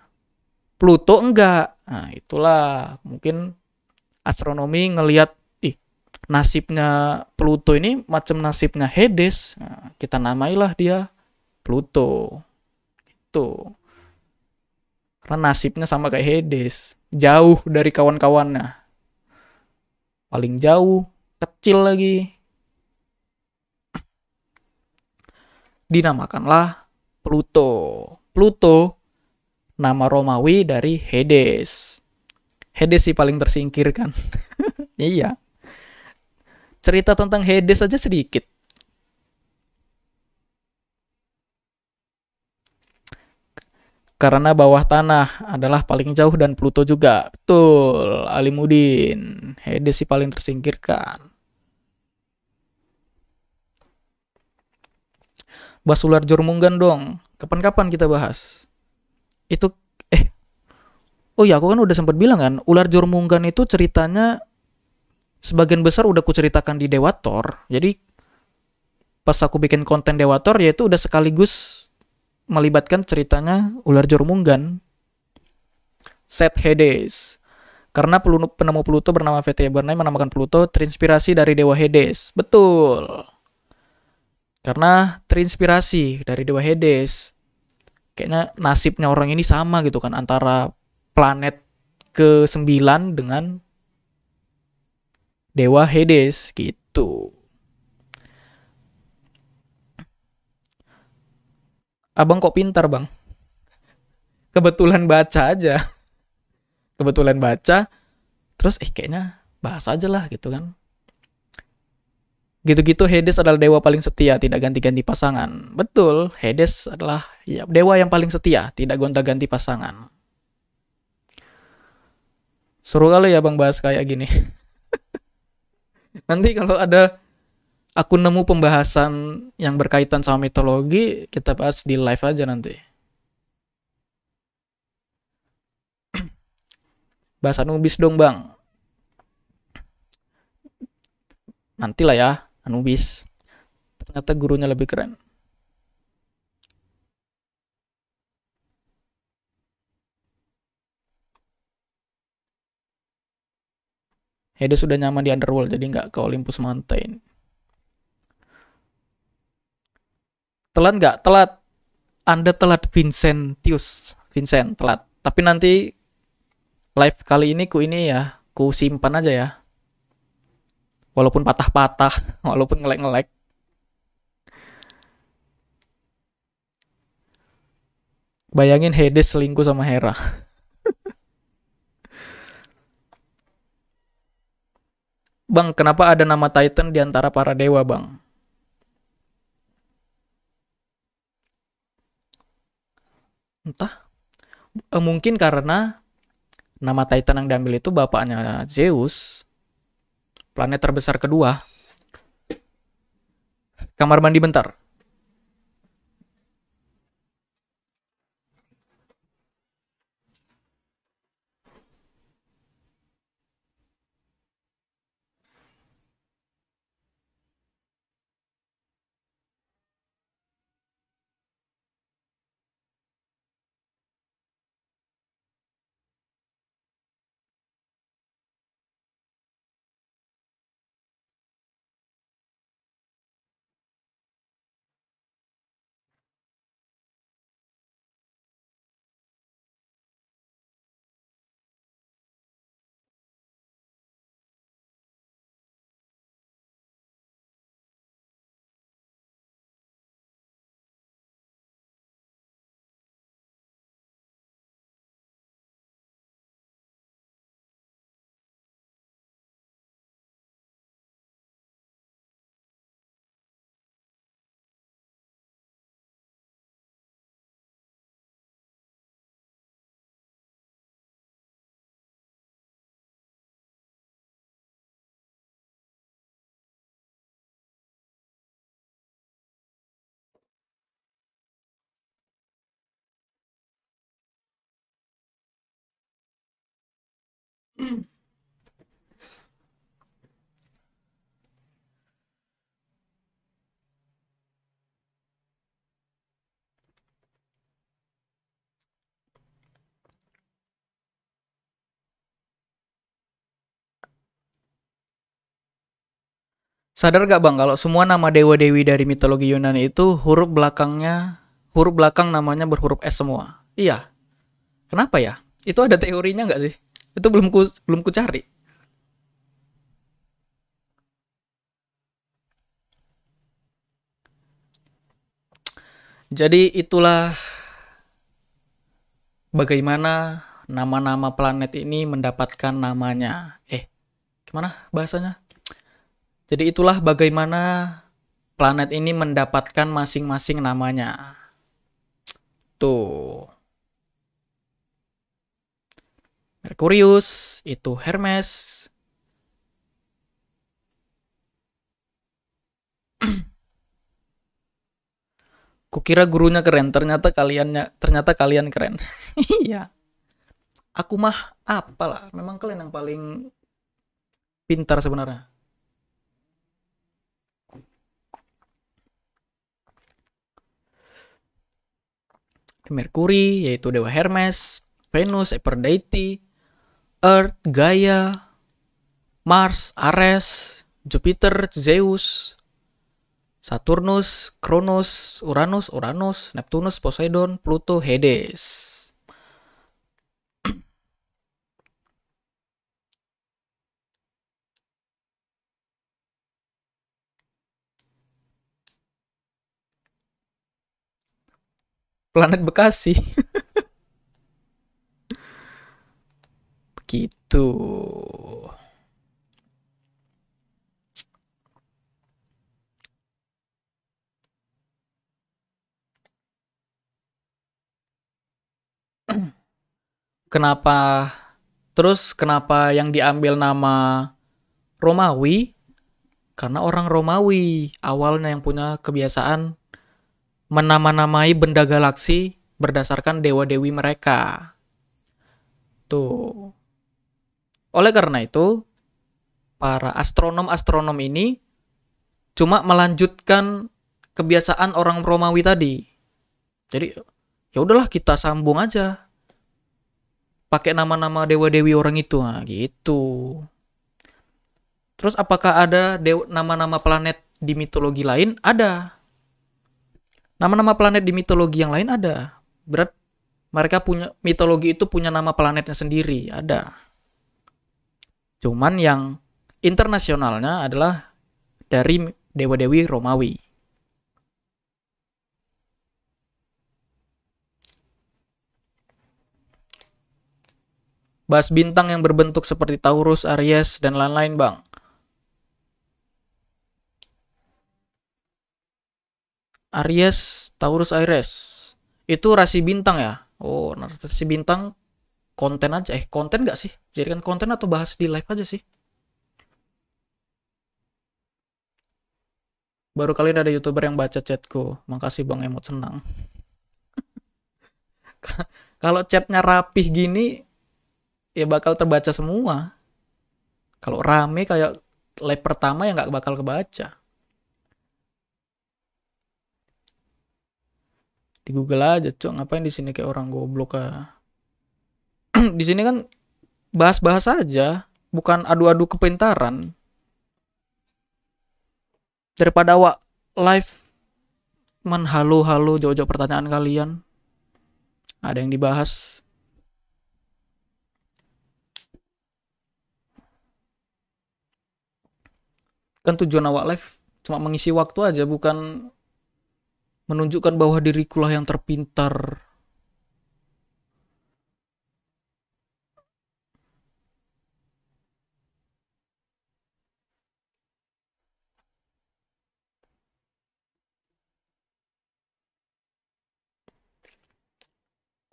Pluto enggak. Nah, itulah mungkin astronomi ngelihat ih nasibnya Pluto ini macam nasibnya Hades nah, kita namailah dia Pluto itu karena nasibnya sama kayak Hades jauh dari kawan-kawannya paling jauh kecil lagi dinamakanlah Pluto Pluto nama Romawi dari Hades Hades sih paling tersingkirkan. iya. Cerita tentang Hades aja sedikit. Karena bawah tanah adalah paling jauh dan Pluto juga. Betul, Alimudin. Hades sih paling tersingkirkan. Bahas ular Jormunggan dong. Kapan-kapan kita bahas. Itu Oh iya, aku kan udah sempat bilang kan, ular Jormungan itu ceritanya sebagian besar udah kuceritakan di Dewator. Jadi pas aku bikin konten Dewator yaitu udah sekaligus melibatkan ceritanya ular Jormungan. Set Hades. Karena penemu Pluto bernama V.T. Bernay menamakan Pluto terinspirasi dari dewa Hades. Betul. Karena terinspirasi dari dewa Hades. Kayaknya nasibnya orang ini sama gitu kan antara planet ke-9 dengan dewa Hades gitu. Abang kok pintar, Bang? Kebetulan baca aja. Kebetulan baca terus eh kayaknya bahas aja lah gitu kan. Gitu-gitu Hades adalah dewa paling setia, tidak ganti-ganti pasangan. Betul, Hades adalah ya, dewa yang paling setia, tidak gonta-ganti pasangan. Seru kali ya Bang bahas kayak gini. Nanti kalau ada aku nemu pembahasan yang berkaitan sama mitologi, kita bahas di live aja nanti. bahasa Anubis dong, Bang. Nantilah ya, Anubis. Ternyata gurunya lebih keren. Hades sudah nyaman di Underworld, jadi nggak ke Olympus Mountain. Telat nggak? Telat. Anda telat Vincentius. Vincent, telat. Tapi nanti live kali ini ku ini ya, ku simpan aja ya. Walaupun patah-patah, walaupun ngelek-ngelek. Bayangin Hades selingkuh sama Hera. Bang, kenapa ada nama Titan di antara para dewa, Bang? Entah. Eh, mungkin karena nama Titan yang diambil itu bapaknya Zeus, planet terbesar kedua. Kamar mandi bentar. Sadar gak bang kalau semua nama dewa-dewi dari mitologi Yunani itu huruf belakangnya, huruf belakang namanya berhuruf S semua? Iya. Kenapa ya? Itu ada teorinya gak sih? itu belum ku belum ku cari Jadi itulah bagaimana nama-nama planet ini mendapatkan namanya. Eh, gimana bahasanya? Jadi itulah bagaimana planet ini mendapatkan masing-masing namanya. Tuh. Mercurius, itu Hermes. Kukira gurunya keren, ternyata kaliannya ternyata kalian keren. Iya. Aku mah apalah, memang kalian yang paling pintar sebenarnya. Mercury, yaitu Dewa Hermes, Venus, Aphrodite, Earth, Gaia, Mars, Ares, Jupiter, Zeus, Saturnus, Kronos, Uranus, Uranus, Neptunus, Poseidon, Pluto, Hades. Planet Bekasi. gitu kenapa terus kenapa yang diambil nama Romawi karena orang Romawi awalnya yang punya kebiasaan menama-namai benda galaksi berdasarkan dewa-dewi mereka. Tuh. Oleh karena itu, para astronom-astronom ini cuma melanjutkan kebiasaan orang Romawi tadi. Jadi ya udahlah kita sambung aja. Pakai nama-nama dewa-dewi orang itu, nah, gitu. Terus apakah ada nama-nama planet di mitologi lain? Ada. Nama-nama planet di mitologi yang lain ada. Berat mereka punya mitologi itu punya nama planetnya sendiri, ada. Cuman yang internasionalnya adalah dari dewa-dewi Romawi. Bahas bintang yang berbentuk seperti Taurus, Aries, dan lain-lain, Bang. Aries, Taurus, Aries. Itu rasi bintang ya? Oh, nah, rasi bintang konten aja eh konten gak sih jadikan konten atau bahas di live aja sih baru kali ini ada youtuber yang baca chatku makasih bang emot senang kalau chatnya rapih gini ya bakal terbaca semua kalau rame kayak live pertama ya nggak bakal kebaca di Google aja cok ngapain di sini kayak orang goblok ah di sini kan bahas-bahas aja, bukan adu-adu kepintaran. Daripada awak live menhalu-halu jauh-jauh pertanyaan kalian. Ada yang dibahas. Kan tujuan awak live cuma mengisi waktu aja bukan menunjukkan bahwa dirikulah yang terpintar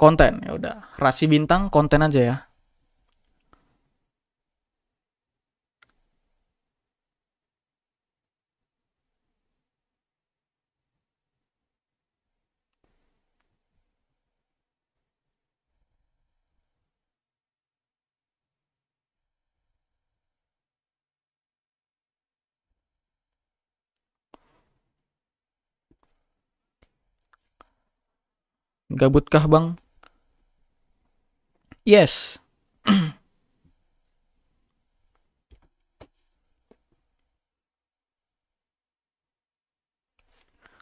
konten ya udah rasi bintang konten aja ya Gabutkah bang? Yes.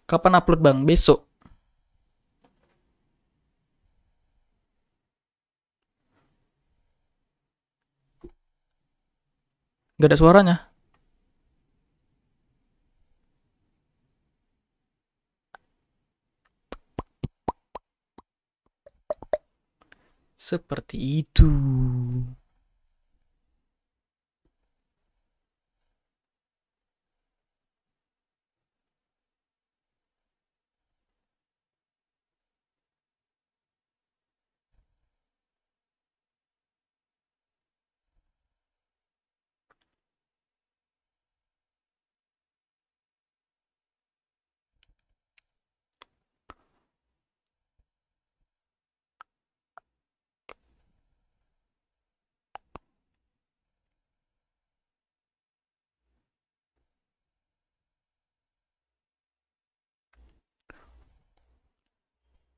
Kapan upload bang? Besok. Gak ada suaranya. seperti itu.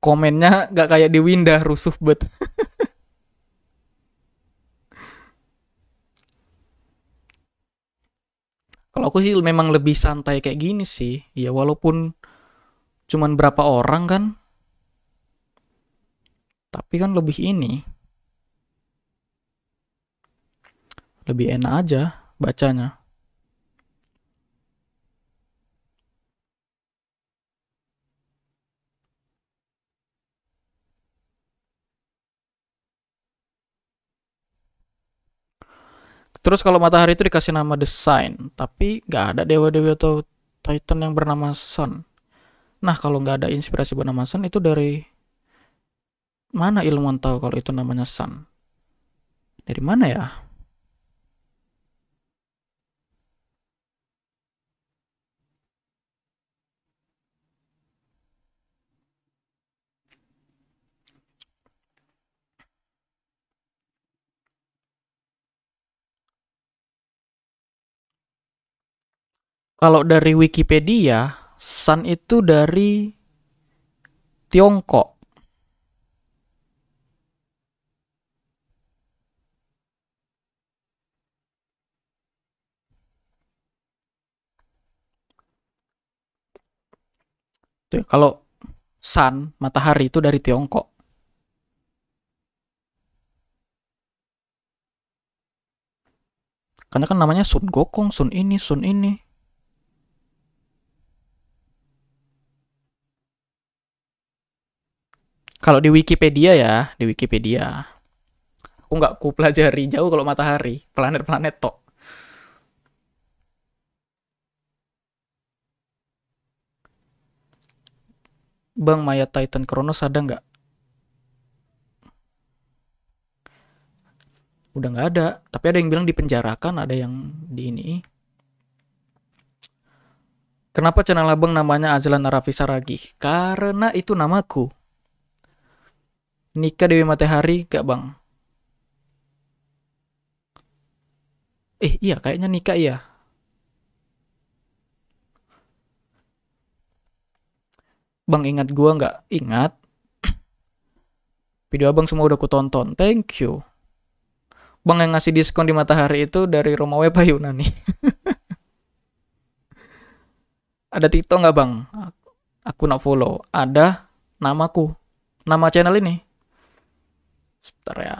komennya gak kayak di Winda rusuh bet kalau aku sih memang lebih santai kayak gini sih ya walaupun cuman berapa orang kan tapi kan lebih ini lebih enak aja bacanya Terus kalau matahari itu dikasih nama The Sign, tapi nggak ada dewa dewa atau titan yang bernama Sun. Nah, kalau nggak ada inspirasi bernama Sun itu dari mana ilmuwan tahu kalau itu namanya Sun? Dari mana ya? Kalau dari Wikipedia, San itu dari Tiongkok. Kalau Sun, matahari itu dari Tiongkok. Karena kan namanya Sun Gokong, Sun ini, Sun ini. Kalau di Wikipedia ya, di Wikipedia. Aku nggak ku pelajari jauh kalau matahari, planet-planet tok. Bang Maya Titan Kronos ada nggak? Udah nggak ada. Tapi ada yang bilang dipenjarakan, ada yang di ini. Kenapa channel abang namanya Azlan Arafi Saragi? Karena itu namaku nikah Dewi Matahari gak bang? Eh iya kayaknya nikah iya. Bang ingat gua nggak? Ingat. Video abang semua udah ku tonton. Thank you. Bang yang ngasih diskon di Matahari itu dari Romawi Payunani. Ada TikTok nggak bang? aku nak follow. Ada namaku. Nama channel ini sebentar ya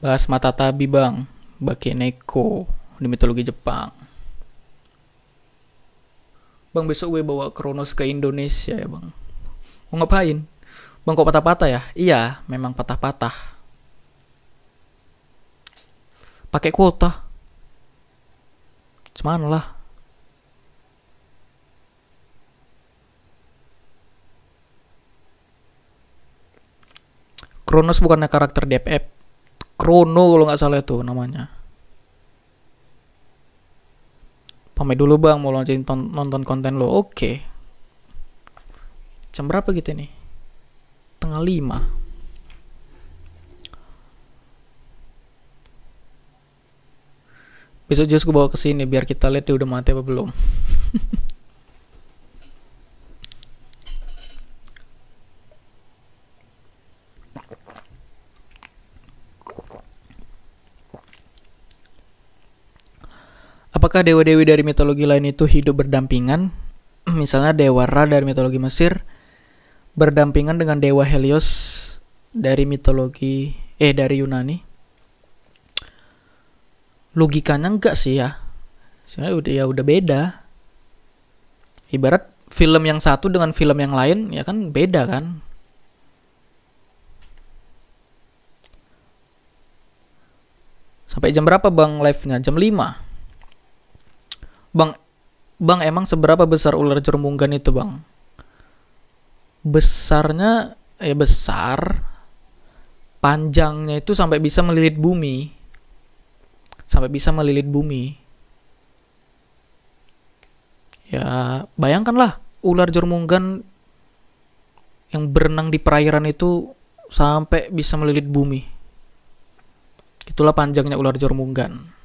bahas tabi bang, Bakeneko di mitologi Jepang. Bang besok gue bawa Kronos ke Indonesia ya bang. Mau ngapain? Bang kok patah-patah ya? Iya, memang patah-patah. Pakai kuota. Cuman lah. Kronos bukannya karakter DPF Krono kalau nggak salah itu namanya pamit dulu bang mau lonceng nonton konten lo oke okay. jam berapa gitu nih tengah lima besok justru gue bawa ke sini biar kita lihat dia udah mati apa belum Apakah dewa-dewi dari mitologi lain itu hidup berdampingan? Misalnya dewa Ra dari mitologi Mesir berdampingan dengan dewa Helios dari mitologi eh dari Yunani. Logikanya enggak sih ya. Sebenarnya udah ya udah beda. Ibarat film yang satu dengan film yang lain ya kan beda kan. Sampai jam berapa bang live-nya? Jam 5. Bang, bang emang seberapa besar ular cermunggan itu bang? Besarnya, ya besar. Panjangnya itu sampai bisa melilit bumi. Sampai bisa melilit bumi. Ya, bayangkanlah ular cermunggan yang berenang di perairan itu sampai bisa melilit bumi. Itulah panjangnya ular jormunggan.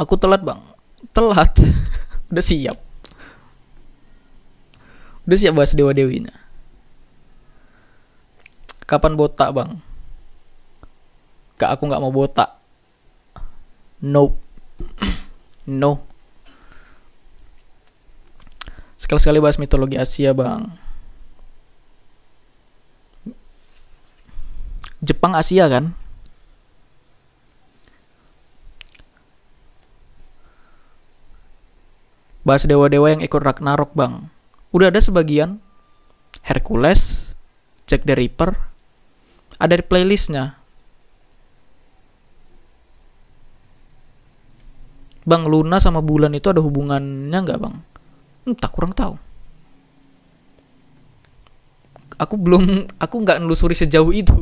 Aku telat bang. Telat. Udah siap. Udah siap bahas Dewa Dewinya. Kapan botak bang? Kak aku gak mau botak. No, no. Sekali-sekali bahas mitologi Asia bang. Jepang Asia kan? Bahas dewa-dewa yang ikut Ragnarok, Bang. Udah ada sebagian. Hercules, Jack the Ripper. Ada di playlistnya. Bang, Luna sama bulan itu ada hubungannya nggak, Bang? Entah, hmm, kurang tahu. Aku belum, aku nggak nelusuri sejauh itu.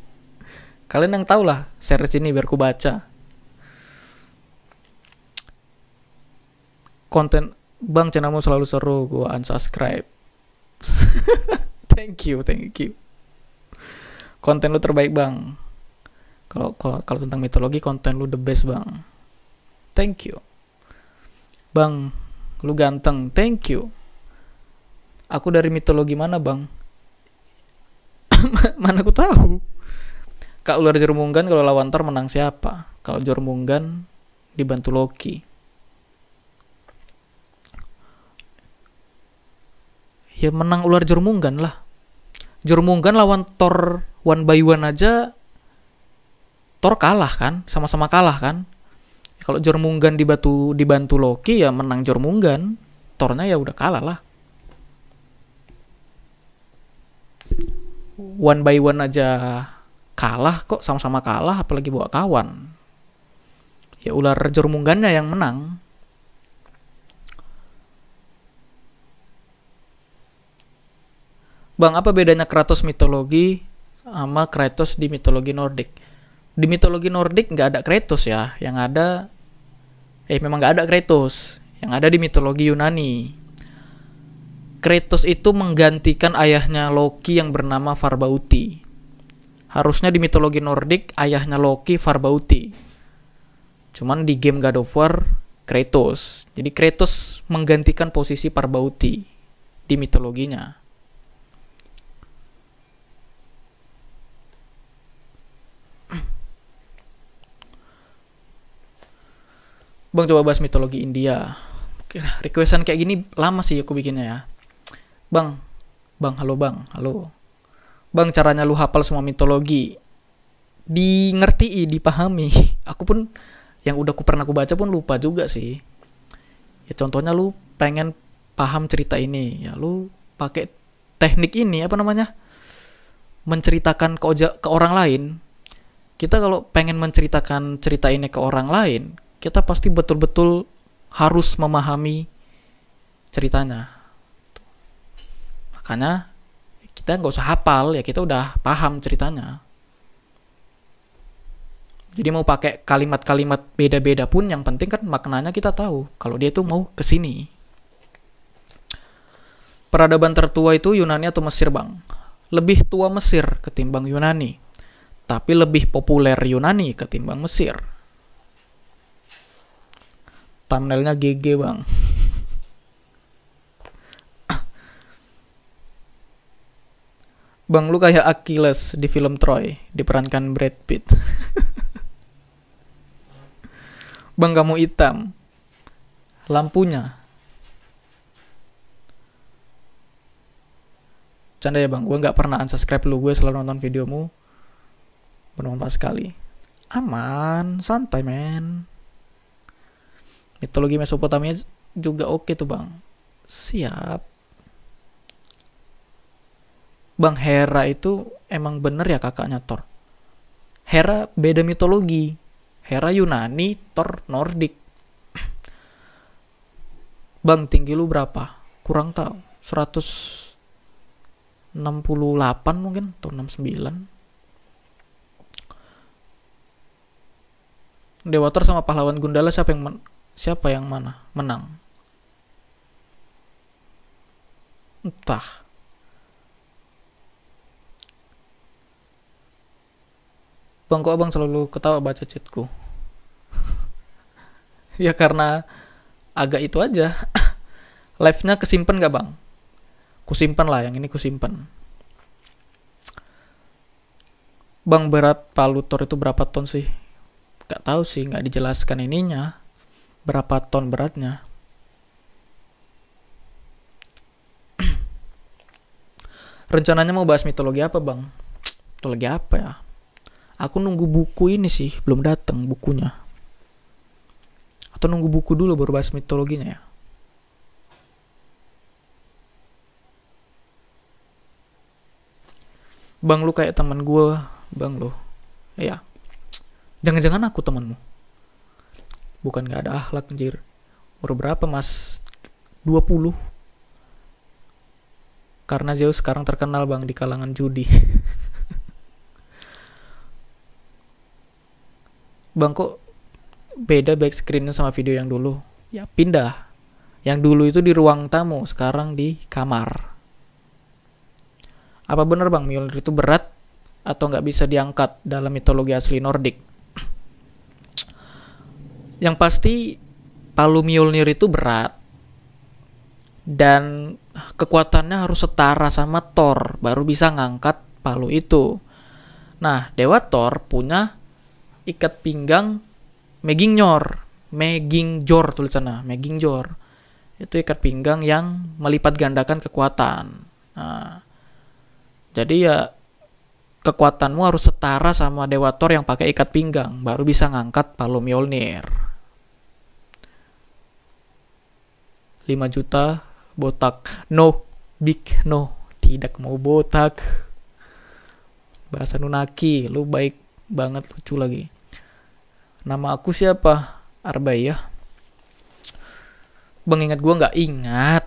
Kalian yang tahu lah, share sini biar ku baca. konten bang channelmu selalu seru gue unsubscribe thank you thank you konten lu terbaik bang kalau kalau tentang mitologi konten lu the best bang thank you bang lu ganteng thank you aku dari mitologi mana bang mana aku tahu kak ular jerumungan kalau lawan tar menang siapa kalau jerumungan dibantu Loki ya menang ular jermungan lah jermungan lawan Thor one by one aja Thor kalah kan sama-sama kalah kan ya, kalau jermungan dibantu dibantu Loki ya menang jermungan Thornya ya udah kalah lah one by one aja kalah kok sama-sama kalah apalagi bawa kawan ya ular jermungannya yang menang Bang, apa bedanya Kratos mitologi sama Kratos di mitologi Nordik? Di mitologi Nordik nggak ada Kratos ya, yang ada eh memang nggak ada Kratos, yang ada di mitologi Yunani. Kratos itu menggantikan ayahnya Loki yang bernama Farbauti. Harusnya di mitologi Nordik ayahnya Loki Farbauti. Cuman di game God of War Kratos. Jadi Kratos menggantikan posisi Farbauti di mitologinya. Bang coba bahas mitologi India. Mungkin requestan kayak gini lama sih aku bikinnya ya. Bang, bang, halo bang, halo. Bang caranya lu hafal semua mitologi. Di dipahami. Aku pun yang udah aku pernah aku baca pun lupa juga sih. Ya contohnya lu pengen paham cerita ini, ya lu pakai teknik ini apa namanya? menceritakan ke, ke orang lain. Kita kalau pengen menceritakan cerita ini ke orang lain, kita pasti betul-betul harus memahami ceritanya. Makanya kita nggak usah hafal ya kita udah paham ceritanya. Jadi mau pakai kalimat-kalimat beda-beda pun yang penting kan maknanya kita tahu kalau dia tuh mau ke sini. Peradaban tertua itu Yunani atau Mesir, Bang? Lebih tua Mesir ketimbang Yunani, tapi lebih populer Yunani ketimbang Mesir thumbnailnya GG bang Bang lu kayak Achilles di film Troy diperankan Brad Pitt. bang kamu hitam. Lampunya. Canda ya bang, gue nggak pernah unsubscribe lu, gue selalu nonton videomu. Bermanfaat sekali. Aman, santai men mitologi Mesopotamia juga oke okay tuh bang siap bang Hera itu emang bener ya kakaknya Thor Hera beda mitologi Hera Yunani Thor Nordik bang tinggi lu berapa kurang tahu 168 mungkin atau 69 Thor sama pahlawan Gundala siapa yang men siapa yang mana menang. Entah. Bang kok abang selalu ketawa baca chatku? ya karena agak itu aja. Live-nya kesimpan gak bang? Kusimpan lah, yang ini kusimpan. Bang berat palutor itu berapa ton sih? Gak tahu sih, gak dijelaskan ininya berapa ton beratnya. Rencananya mau bahas mitologi apa bang? Mitologi apa ya? Aku nunggu buku ini sih, belum datang bukunya. Atau nunggu buku dulu baru bahas mitologinya ya? Bang lu kayak teman gue, bang lu. Iya. Jangan-jangan aku temanmu. Bukan gak ada akhlak anjir. Umur berapa mas? 20. Karena Zeus sekarang terkenal bang di kalangan judi. bang kok beda back screennya sama video yang dulu? Ya pindah. Yang dulu itu di ruang tamu, sekarang di kamar. Apa bener bang Mjolnir itu berat atau nggak bisa diangkat dalam mitologi asli Nordik? Yang pasti palu Mjolnir itu berat dan kekuatannya harus setara sama Thor baru bisa ngangkat palu itu. Nah, Dewa Thor punya ikat pinggang Megingjor, Megingjor tulisannya, Megingjor. Itu ikat pinggang yang melipat gandakan kekuatan. Nah, jadi ya kekuatanmu harus setara sama Dewa Thor yang pakai ikat pinggang baru bisa ngangkat palu Mjolnir. 5 juta botak. No, big no, tidak mau botak. Bahasa Nunaki, lu baik banget lucu lagi. Nama aku siapa? ya Bang ingat gue nggak ingat.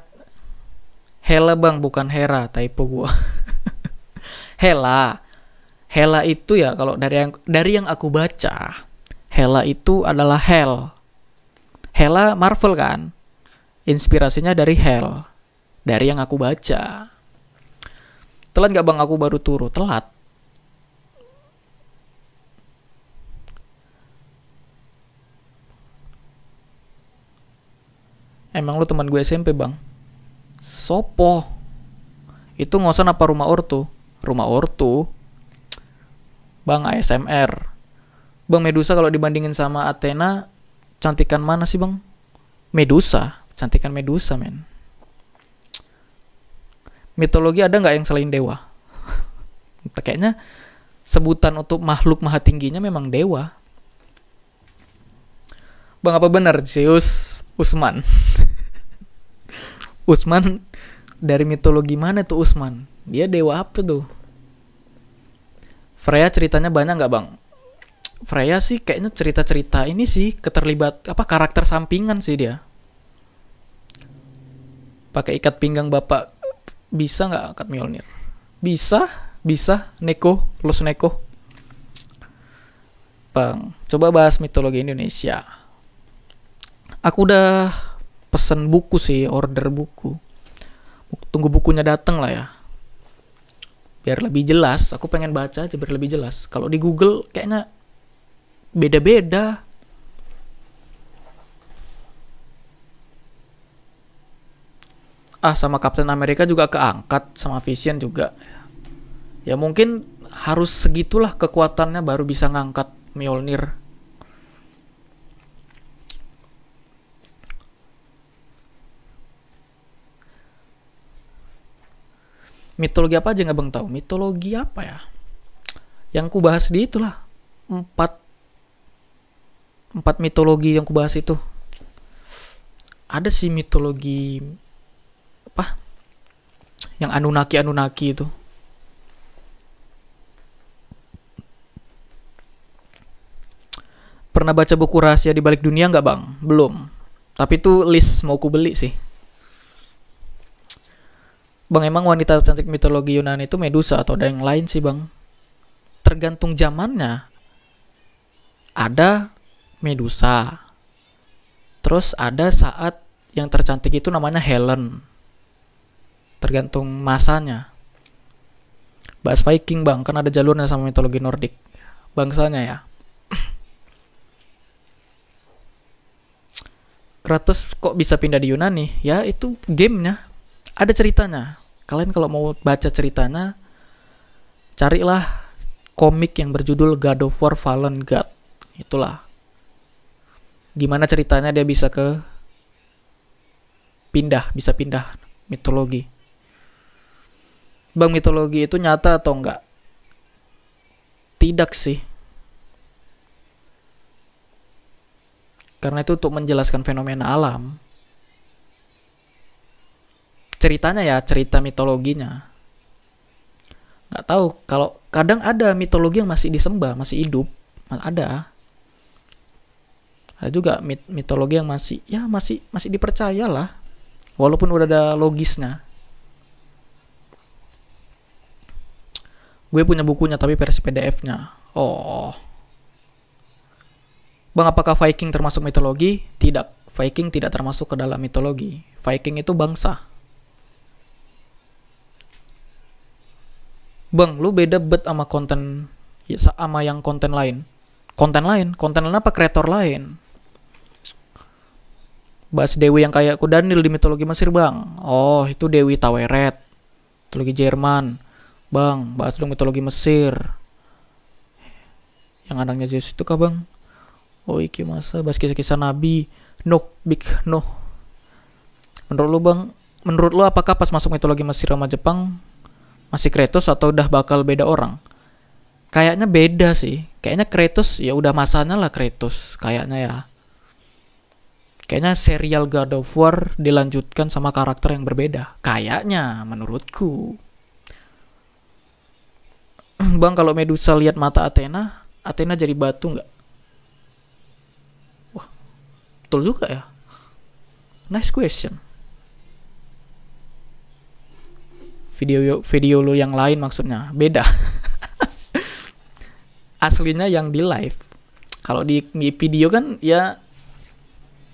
Hela bang bukan Hera, typo gue. Hela. Hela itu ya kalau dari yang dari yang aku baca, Hela itu adalah Hell. Hela Marvel kan? inspirasinya dari Hell, dari yang aku baca. Telat gak bang aku baru turu? Telat. Emang lu teman gue SMP bang? Sopo. Itu ngosan apa rumah ortu? Rumah ortu. Bang ASMR. Bang Medusa kalau dibandingin sama Athena, cantikan mana sih bang? Medusa. Cantikan Medusa, men. Mitologi ada nggak yang selain dewa? Kayaknya sebutan untuk makhluk maha tingginya memang dewa. Bang, apa benar Zeus Usman? Usman dari mitologi mana tuh Usman? Dia dewa apa tuh? Freya ceritanya banyak nggak bang? Freya sih kayaknya cerita-cerita ini sih keterlibat apa karakter sampingan sih dia pakai ikat pinggang bapak bisa nggak angkat Mjolnir? Bisa, bisa. Neko, los Neko. Bang, coba bahas mitologi Indonesia. Aku udah pesen buku sih, order buku. Tunggu bukunya datang lah ya. Biar lebih jelas, aku pengen baca aja biar lebih jelas. Kalau di Google kayaknya beda-beda ah sama Captain America juga keangkat sama Vision juga ya mungkin harus segitulah kekuatannya baru bisa ngangkat Mjolnir mitologi apa aja nggak bang tahu mitologi apa ya yang ku bahas di itulah empat empat mitologi yang ku bahas itu ada sih mitologi apa yang Anunnaki Anunnaki itu pernah baca buku rahasia di balik dunia nggak bang belum tapi itu list mau ku beli sih bang emang wanita cantik mitologi Yunani itu Medusa atau ada yang lain sih bang tergantung zamannya ada Medusa terus ada saat yang tercantik itu namanya Helen tergantung masanya. Bahas Viking bang, kan ada jalurnya sama mitologi Nordik. Bangsanya ya. Kratos kok bisa pindah di Yunani? Ya itu gamenya. Ada ceritanya. Kalian kalau mau baca ceritanya, carilah komik yang berjudul God of War Fallen God. Itulah. Gimana ceritanya dia bisa ke pindah, bisa pindah mitologi bang mitologi itu nyata atau enggak? Tidak sih. Karena itu untuk menjelaskan fenomena alam. Ceritanya ya, cerita mitologinya. Nggak tahu, kalau kadang ada mitologi yang masih disembah, masih hidup. Ada. Ada juga mit mitologi yang masih, ya masih masih dipercaya lah. Walaupun udah ada logisnya. Gue punya bukunya tapi versi PDF-nya. Oh. Bang, apakah Viking termasuk mitologi? Tidak. Viking tidak termasuk ke dalam mitologi. Viking itu bangsa. Bang, lu beda bet sama konten ya, sama yang konten lain. Konten lain, konten lain apa kreator lain? Bahas dewi yang kayak aku Daniel di mitologi Mesir, Bang. Oh, itu dewi Taweret. Mitologi Jerman. Bang, bahas dong mitologi Mesir. Yang anaknya Zeus itu kah bang? Oh iki masa bahas kisah-kisah nabi. No, big no. Menurut lu bang, menurut lu apakah pas masuk mitologi Mesir sama Jepang masih Kratos atau udah bakal beda orang? Kayaknya beda sih. Kayaknya Kratos ya udah masanya lah Kratos. Kayaknya ya. Kayaknya serial God of War dilanjutkan sama karakter yang berbeda. Kayaknya menurutku. Bang kalau Medusa lihat mata Athena, Athena jadi batu nggak? Wah, betul juga ya. Nice question. Video video lo yang lain maksudnya beda. Aslinya yang di live. Kalau di video kan ya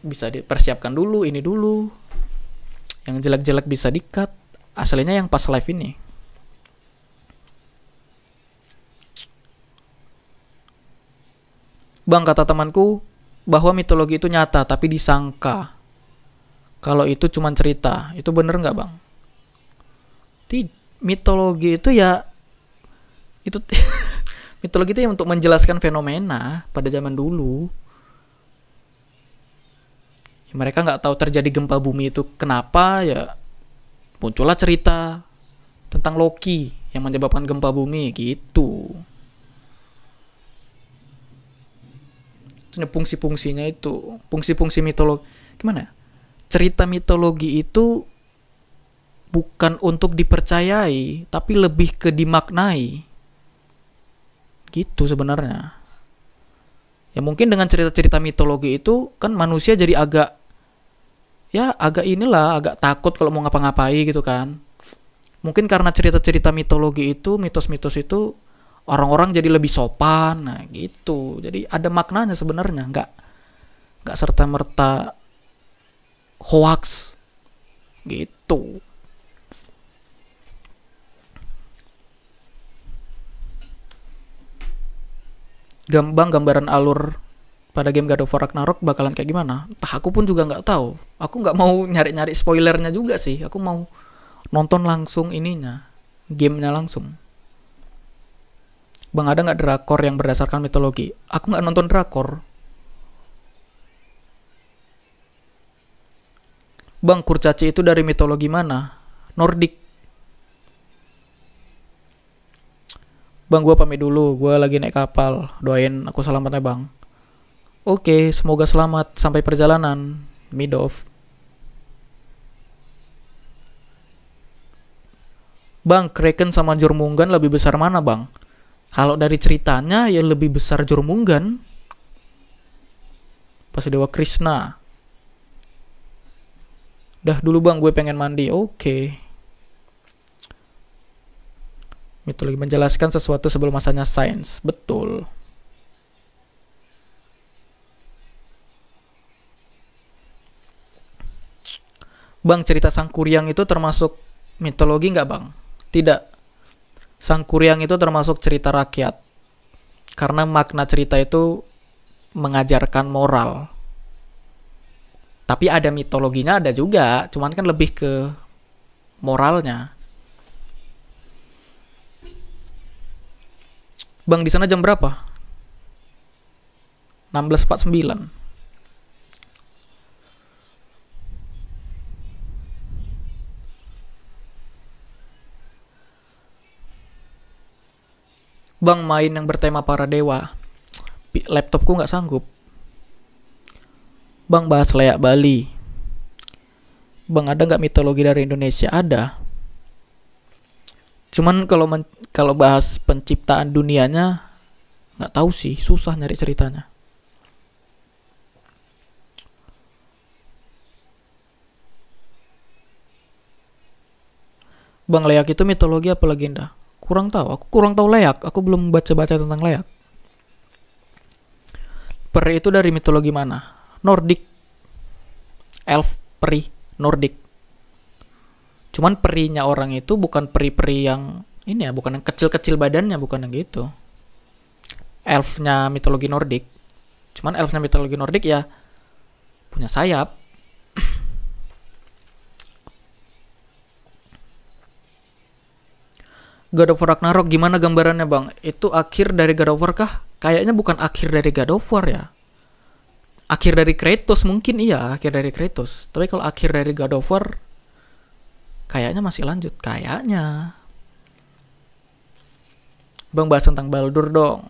bisa dipersiapkan dulu ini dulu. Yang jelek-jelek bisa dikat. Aslinya yang pas live ini. Bang kata temanku bahwa mitologi itu nyata tapi disangka. Kalau itu cuma cerita, itu bener nggak bang? Tid mitologi itu ya itu mitologi itu yang untuk menjelaskan fenomena pada zaman dulu. Ya, mereka nggak tahu terjadi gempa bumi itu kenapa ya muncullah cerita tentang Loki yang menyebabkan gempa bumi gitu. punya fungsi-fungsinya itu fungsi-fungsi mitologi gimana cerita mitologi itu bukan untuk dipercayai tapi lebih ke dimaknai gitu sebenarnya ya mungkin dengan cerita-cerita mitologi itu kan manusia jadi agak ya agak inilah agak takut kalau mau ngapa-ngapai gitu kan mungkin karena cerita-cerita mitologi itu mitos-mitos itu orang-orang jadi lebih sopan nah gitu jadi ada maknanya sebenarnya nggak nggak serta merta hoax gitu gambang gambaran alur pada game God of War Ragnarok bakalan kayak gimana? Tah aku pun juga nggak tahu. Aku nggak mau nyari-nyari spoilernya juga sih. Aku mau nonton langsung ininya, gamenya langsung. Bang ada nggak drakor yang berdasarkan mitologi? Aku nggak nonton drakor. Bang kurcaci itu dari mitologi mana? Nordik. Bang gue pamit dulu, gue lagi naik kapal. Doain aku selamat ya bang. Oke, semoga selamat sampai perjalanan. Midoff. Bang, Kraken sama Jormungan lebih besar mana bang? Kalau dari ceritanya ya lebih besar Jormungan Pas Dewa Krishna. Dah dulu bang gue pengen mandi. Oke. Okay. Mitologi menjelaskan sesuatu sebelum masanya sains. Betul. Bang, cerita Sang Kuryang itu termasuk mitologi nggak bang? Tidak. Sang Sangkuriang itu termasuk cerita rakyat. Karena makna cerita itu mengajarkan moral. Tapi ada mitologinya ada juga, cuman kan lebih ke moralnya. Bang di sana jam berapa? 16.49. Bang main yang bertema para dewa. Laptopku nggak sanggup. Bang bahas layak Bali. Bang ada nggak mitologi dari Indonesia? Ada. Cuman kalau kalau bahas penciptaan dunianya nggak tahu sih, susah nyari ceritanya. Bang Leak itu mitologi apa legenda? kurang tahu. Aku kurang tahu layak Aku belum baca-baca tentang layak Peri itu dari mitologi mana? Nordik. Elf, peri, Nordik. Cuman perinya orang itu bukan peri-peri yang ini ya, bukan yang kecil-kecil badannya, bukan yang gitu. Elfnya mitologi Nordik. Cuman elfnya mitologi Nordik ya punya sayap God of War Ragnarok gimana gambarannya bang? Itu akhir dari God of War kah? Kayaknya bukan akhir dari God of War ya. Akhir dari Kratos mungkin iya, akhir dari Kratos. Tapi kalau akhir dari God of War, kayaknya masih lanjut. Kayaknya. Bang bahas tentang Baldur dong.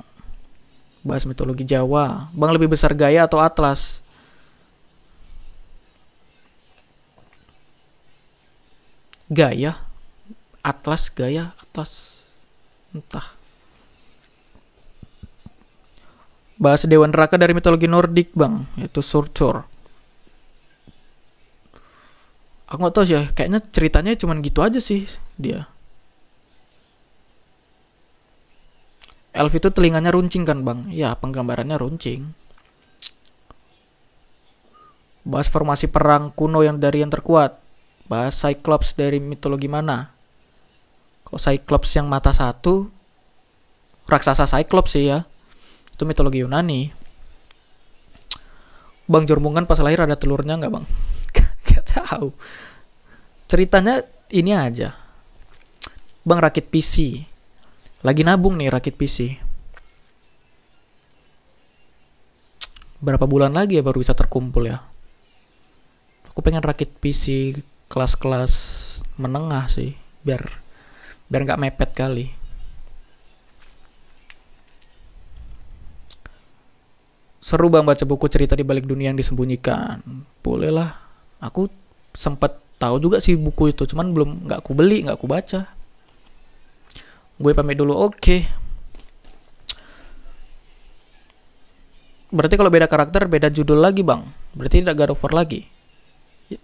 Bahas mitologi Jawa. Bang lebih besar gaya atau atlas? Gaya? atlas gaya atlas entah bahasa Dewan neraka dari mitologi Nordik bang yaitu Surtur aku nggak tahu sih kayaknya ceritanya cuman gitu aja sih dia Elf itu telinganya runcing kan bang ya penggambarannya runcing bahas formasi perang kuno yang dari yang terkuat bahas Cyclops dari mitologi mana Cyclops yang mata satu, raksasa Cyclops sih ya. Itu mitologi Yunani. Bang Jormungan pas lahir ada telurnya nggak bang? Gak tahu. Ceritanya ini aja. Bang rakit PC. Lagi nabung nih rakit PC. Berapa bulan lagi ya baru bisa terkumpul ya? Aku pengen rakit PC kelas-kelas menengah sih. Biar biar nggak mepet kali seru bang baca buku cerita di balik dunia yang disembunyikan Boleh lah. aku sempet tahu juga sih buku itu cuman belum nggak aku beli nggak aku baca gue pamit dulu oke okay. berarti kalau beda karakter beda judul lagi bang berarti tidak God of War lagi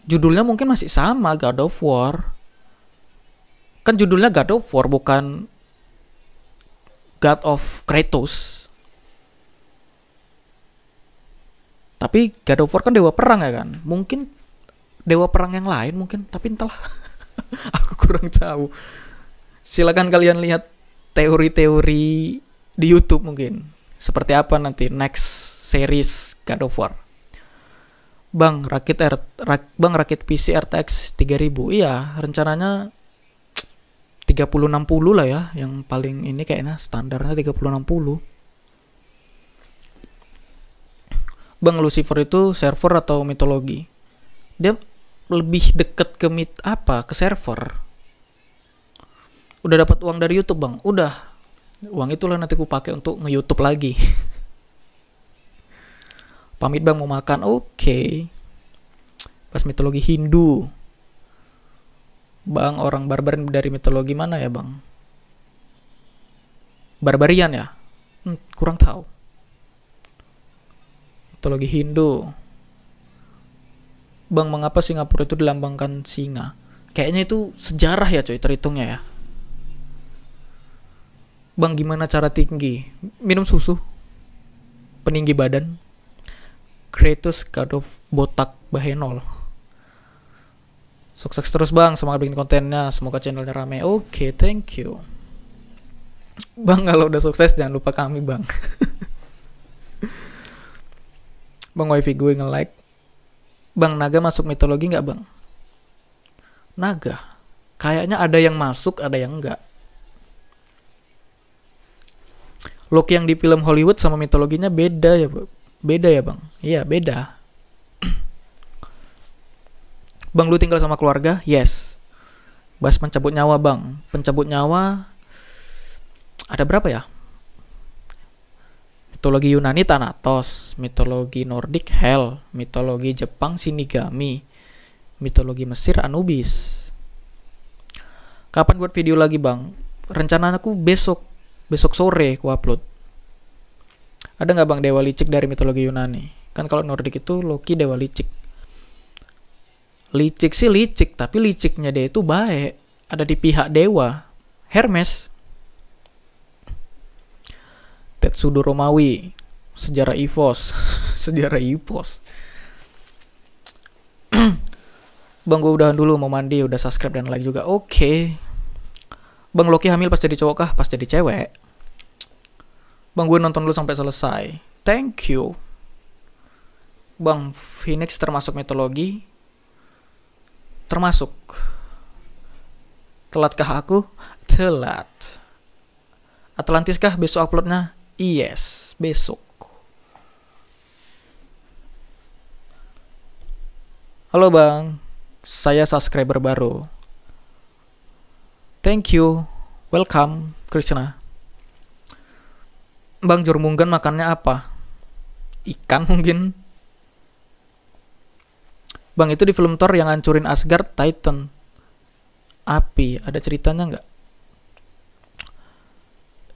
judulnya mungkin masih sama God of War Kan judulnya God of War bukan God of Kratos. Tapi God of War kan dewa perang ya kan. Mungkin dewa perang yang lain mungkin, tapi entahlah. Aku kurang tahu. Silakan kalian lihat teori-teori di YouTube mungkin. Seperti apa nanti next series God of War. Bang, rakit R, rak, Bang rakit PC RTX 3000. Iya, rencananya 3060 lah ya yang paling ini kayaknya standarnya 3060 Bang Lucifer itu server atau mitologi dia lebih deket ke mit apa ke server udah dapat uang dari YouTube bang udah uang itulah nanti ku pakai untuk nge YouTube lagi pamit bang mau makan oke okay. pas mitologi Hindu Bang, orang barbar dari mitologi mana ya, Bang? Barbarian ya? Hmm, kurang tahu. Mitologi Hindu. Bang, mengapa Singapura itu dilambangkan singa? Kayaknya itu sejarah ya, coy, terhitungnya ya. Bang, gimana cara tinggi? Minum susu. Peninggi badan. Kratos Kadov botak Bahenol. Sukses terus bang, semangat bikin kontennya, semoga channelnya rame. Oke, okay, thank you. Bang, kalau udah sukses jangan lupa kami bang. bang wifi gue nge-like. Bang Naga masuk mitologi nggak bang? Naga? Kayaknya ada yang masuk, ada yang enggak. Loki yang di film Hollywood sama mitologinya beda ya, beda ya bang? Iya beda. Bang lu tinggal sama keluarga? Yes. Bahas pencabut nyawa, Bang. Pencabut nyawa ada berapa ya? Mitologi Yunani Thanatos, mitologi Nordik Hel, mitologi Jepang Shinigami, mitologi Mesir Anubis. Kapan buat video lagi, Bang? Rencana aku besok, besok sore ku upload. Ada nggak Bang Dewa Licik dari mitologi Yunani? Kan kalau Nordik itu Loki Dewa Licik licik sih licik tapi liciknya dia itu baik ada di pihak dewa Hermes Tetsudo Romawi sejarah Ivos sejarah Ivos Bang gue udahan dulu mau mandi udah subscribe dan like juga oke okay. Bang Loki hamil pas jadi cowok kah pas jadi cewek Bang gue nonton dulu sampai selesai. Thank you. Bang Phoenix termasuk mitologi termasuk telatkah aku telat Atlantis kah besok uploadnya yes besok halo bang saya subscriber baru thank you welcome Krishna bang Jurmunggan makannya apa ikan mungkin Bang itu di film Thor yang ngancurin Asgard Titan. Api, ada ceritanya nggak?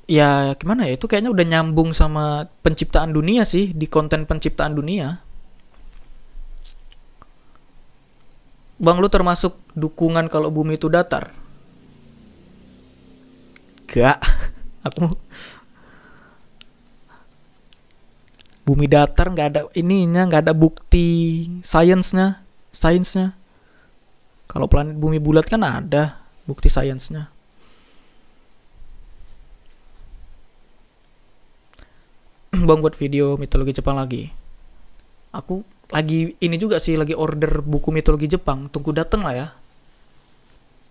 Ya gimana ya itu kayaknya udah nyambung sama penciptaan dunia sih di konten penciptaan dunia. Bang lu termasuk dukungan kalau bumi itu datar? Gak, aku bumi datar nggak ada ininya nggak ada bukti sainsnya sainsnya. Kalau planet bumi bulat kan ada bukti sainsnya. Bang buat video mitologi Jepang lagi. Aku lagi ini juga sih lagi order buku mitologi Jepang, tunggu dateng lah ya.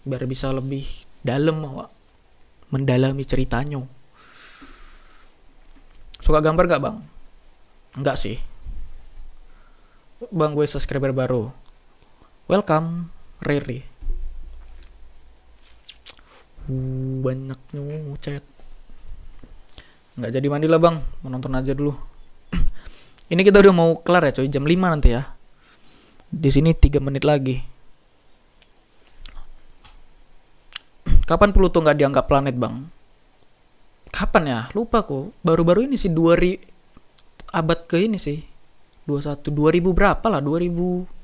Biar bisa lebih dalam mau mendalami ceritanya. Suka gambar gak bang? Enggak sih. Bang gue subscriber baru. Welcome, Rere. Uh, banyak new chat. Nggak jadi mandi lah bang, menonton aja dulu. Ini kita udah mau kelar ya coy, jam 5 nanti ya. Di sini 3 menit lagi. Kapan Pluto nggak dianggap planet bang? Kapan ya? Lupa kok. Baru-baru ini sih 2000 abad ke ini sih. 21 2000 berapa lah? 2000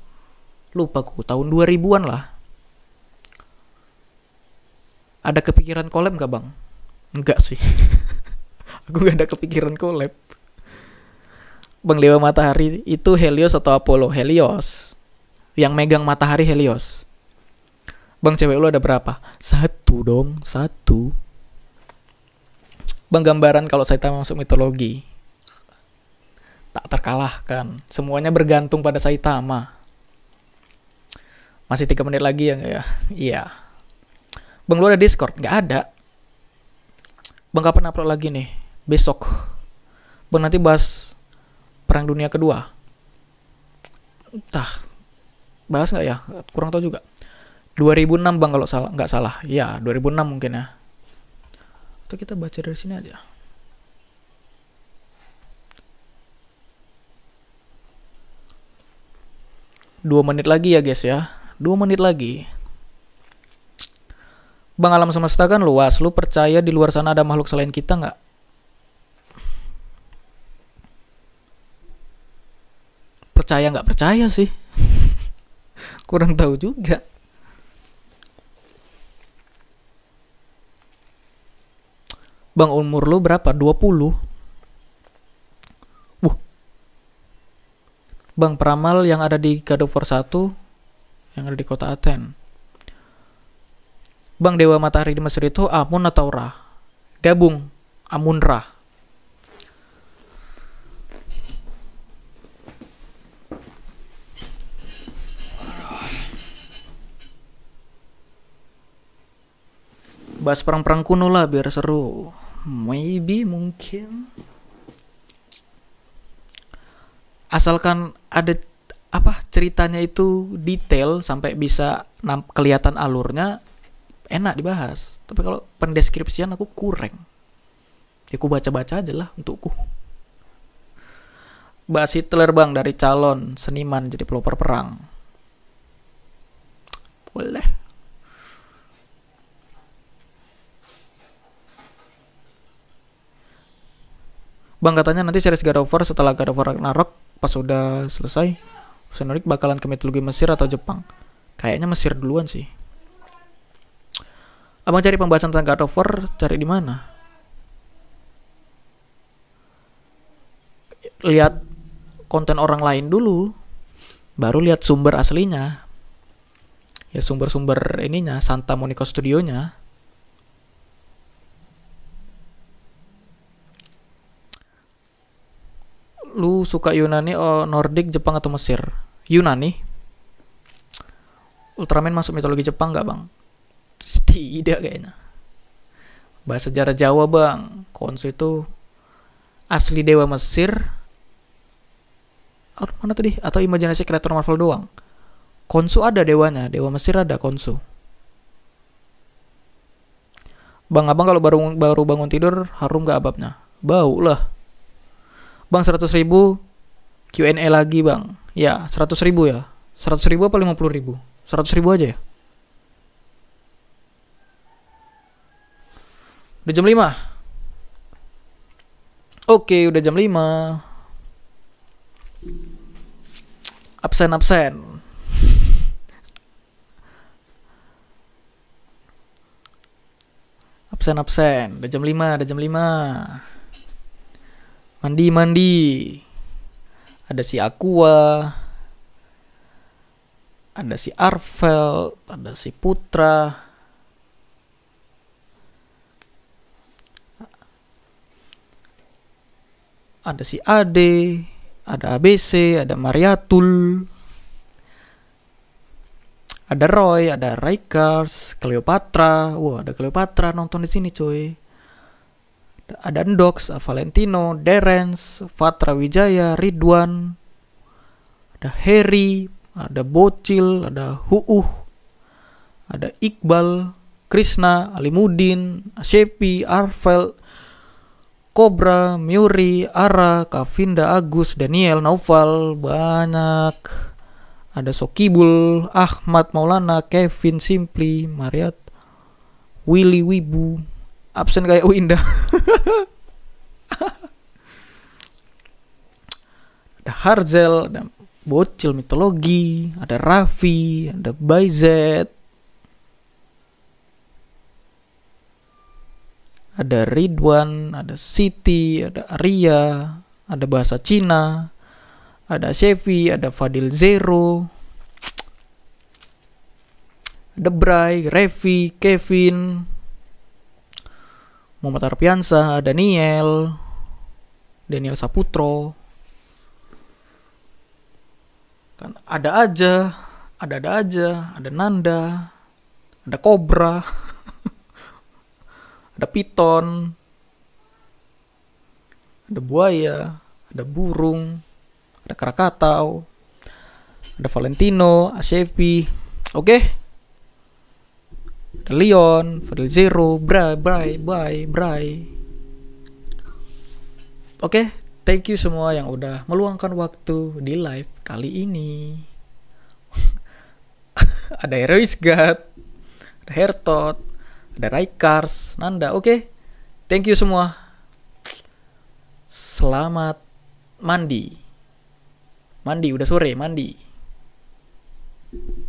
lupa ku tahun 2000-an lah ada kepikiran collab gak bang? enggak sih aku gak ada kepikiran collab Bang Dewa Matahari itu Helios atau Apollo? Helios. Yang megang matahari Helios. Bang cewek lu ada berapa? Satu dong, satu. Bang gambaran kalau Saitama masuk mitologi. Tak terkalahkan. Semuanya bergantung pada Saitama. Masih tiga menit lagi ya ya. Iya. Bang lu ada Discord? Gak ada. Bang kapan upload lagi nih? Besok. Bang nanti bahas Perang Dunia Kedua. Entah. Bahas nggak ya? Kurang tau juga. 2006 bang kalau salah nggak salah. Ya 2006 mungkin ya. Atau kita baca dari sini aja. Dua menit lagi ya guys ya. 2 menit lagi. Bang alam semesta kan luas, lu percaya di luar sana ada makhluk selain kita nggak? Percaya nggak percaya sih? Kurang tahu juga. Bang umur lu berapa? 20? Wuh. Bang Pramal yang ada di God of 1 yang ada di kota Aten. Bang Dewa Matahari di Mesir itu Amun atau Ra? Gabung Amun Ra. bahas perang-perang kuno lah biar seru. Maybe mungkin. Asalkan ada apa ceritanya itu detail sampai bisa kelihatan alurnya enak dibahas tapi kalau pendeskripsian aku kurang ya aku baca-baca aja lah untukku bahas Hitler bang dari calon seniman jadi pelopor perang boleh Bang katanya nanti series God of setelah God of War Ragnarok pas sudah selesai senorik bakalan ke mitologi Mesir atau Jepang. Kayaknya Mesir duluan sih. Abang cari pembahasan tentang God of War, cari di mana? Lihat konten orang lain dulu, baru lihat sumber aslinya. Ya sumber-sumber ininya, Santa Monica Studionya. lu suka Yunani, oh, Nordic, Jepang atau Mesir? Yunani. Ultraman masuk mitologi Jepang nggak bang? Tidak kayaknya. Bahasa sejarah Jawa bang. Konsu itu asli dewa Mesir. Atau mana tadi? Atau imajinasi kreator Marvel doang? Konsu ada dewanya, dewa Mesir ada Konsu. Bang abang kalau baru baru bangun tidur harum gak ababnya? Bau lah. Bang 100 ribu Q&A lagi bang Ya 100 ribu ya 100 ribu apa 50 ribu 100 ribu aja ya Udah jam 5 Oke udah jam 5 Absen-absen Absen-absen Udah jam 5 Udah jam 5 mandi mandi ada si Aqua ada si Arvel ada si Putra ada si Ade ada ABC ada Mariatul ada Roy, ada Rikers, Cleopatra. Wah, ada Cleopatra nonton di sini, coy ada Ndox, Valentino, Derens, Fatra Wijaya, Ridwan, ada Heri, ada Bocil, ada Huuh, ada Iqbal, Krishna, Alimudin, Shepi, Arvel, Cobra, Muri, Ara, Kavinda, Agus, Daniel, Naufal, banyak. Ada Sokibul, Ahmad Maulana, Kevin Simply, Mariat, Willy Wibu, absen kayak Winda. ada Harzel, ada Bocil Mitologi, ada Raffi, ada Bayzet, ada Ridwan, ada Siti, ada Arya, ada bahasa Cina, ada Chevy, ada Fadil Zero, ada Bray, Revi, Kevin, Muhammad Arpiansa, Daniel, Daniel Saputro. Kan ada aja, ada-ada aja, ada Nanda, ada Cobra, ada Piton, ada buaya, ada burung, ada krakatau, ada Valentino, Acevi, Oke, okay? Leon, Fadil Zero, Bray, Bray, Bray, Bray. Oke, okay, thank you semua yang udah meluangkan waktu di live kali ini. ada Herois God, ada Hertot, ada Raikars, Nanda. Oke, okay, thank you semua. Selamat mandi. Mandi, udah sore, mandi.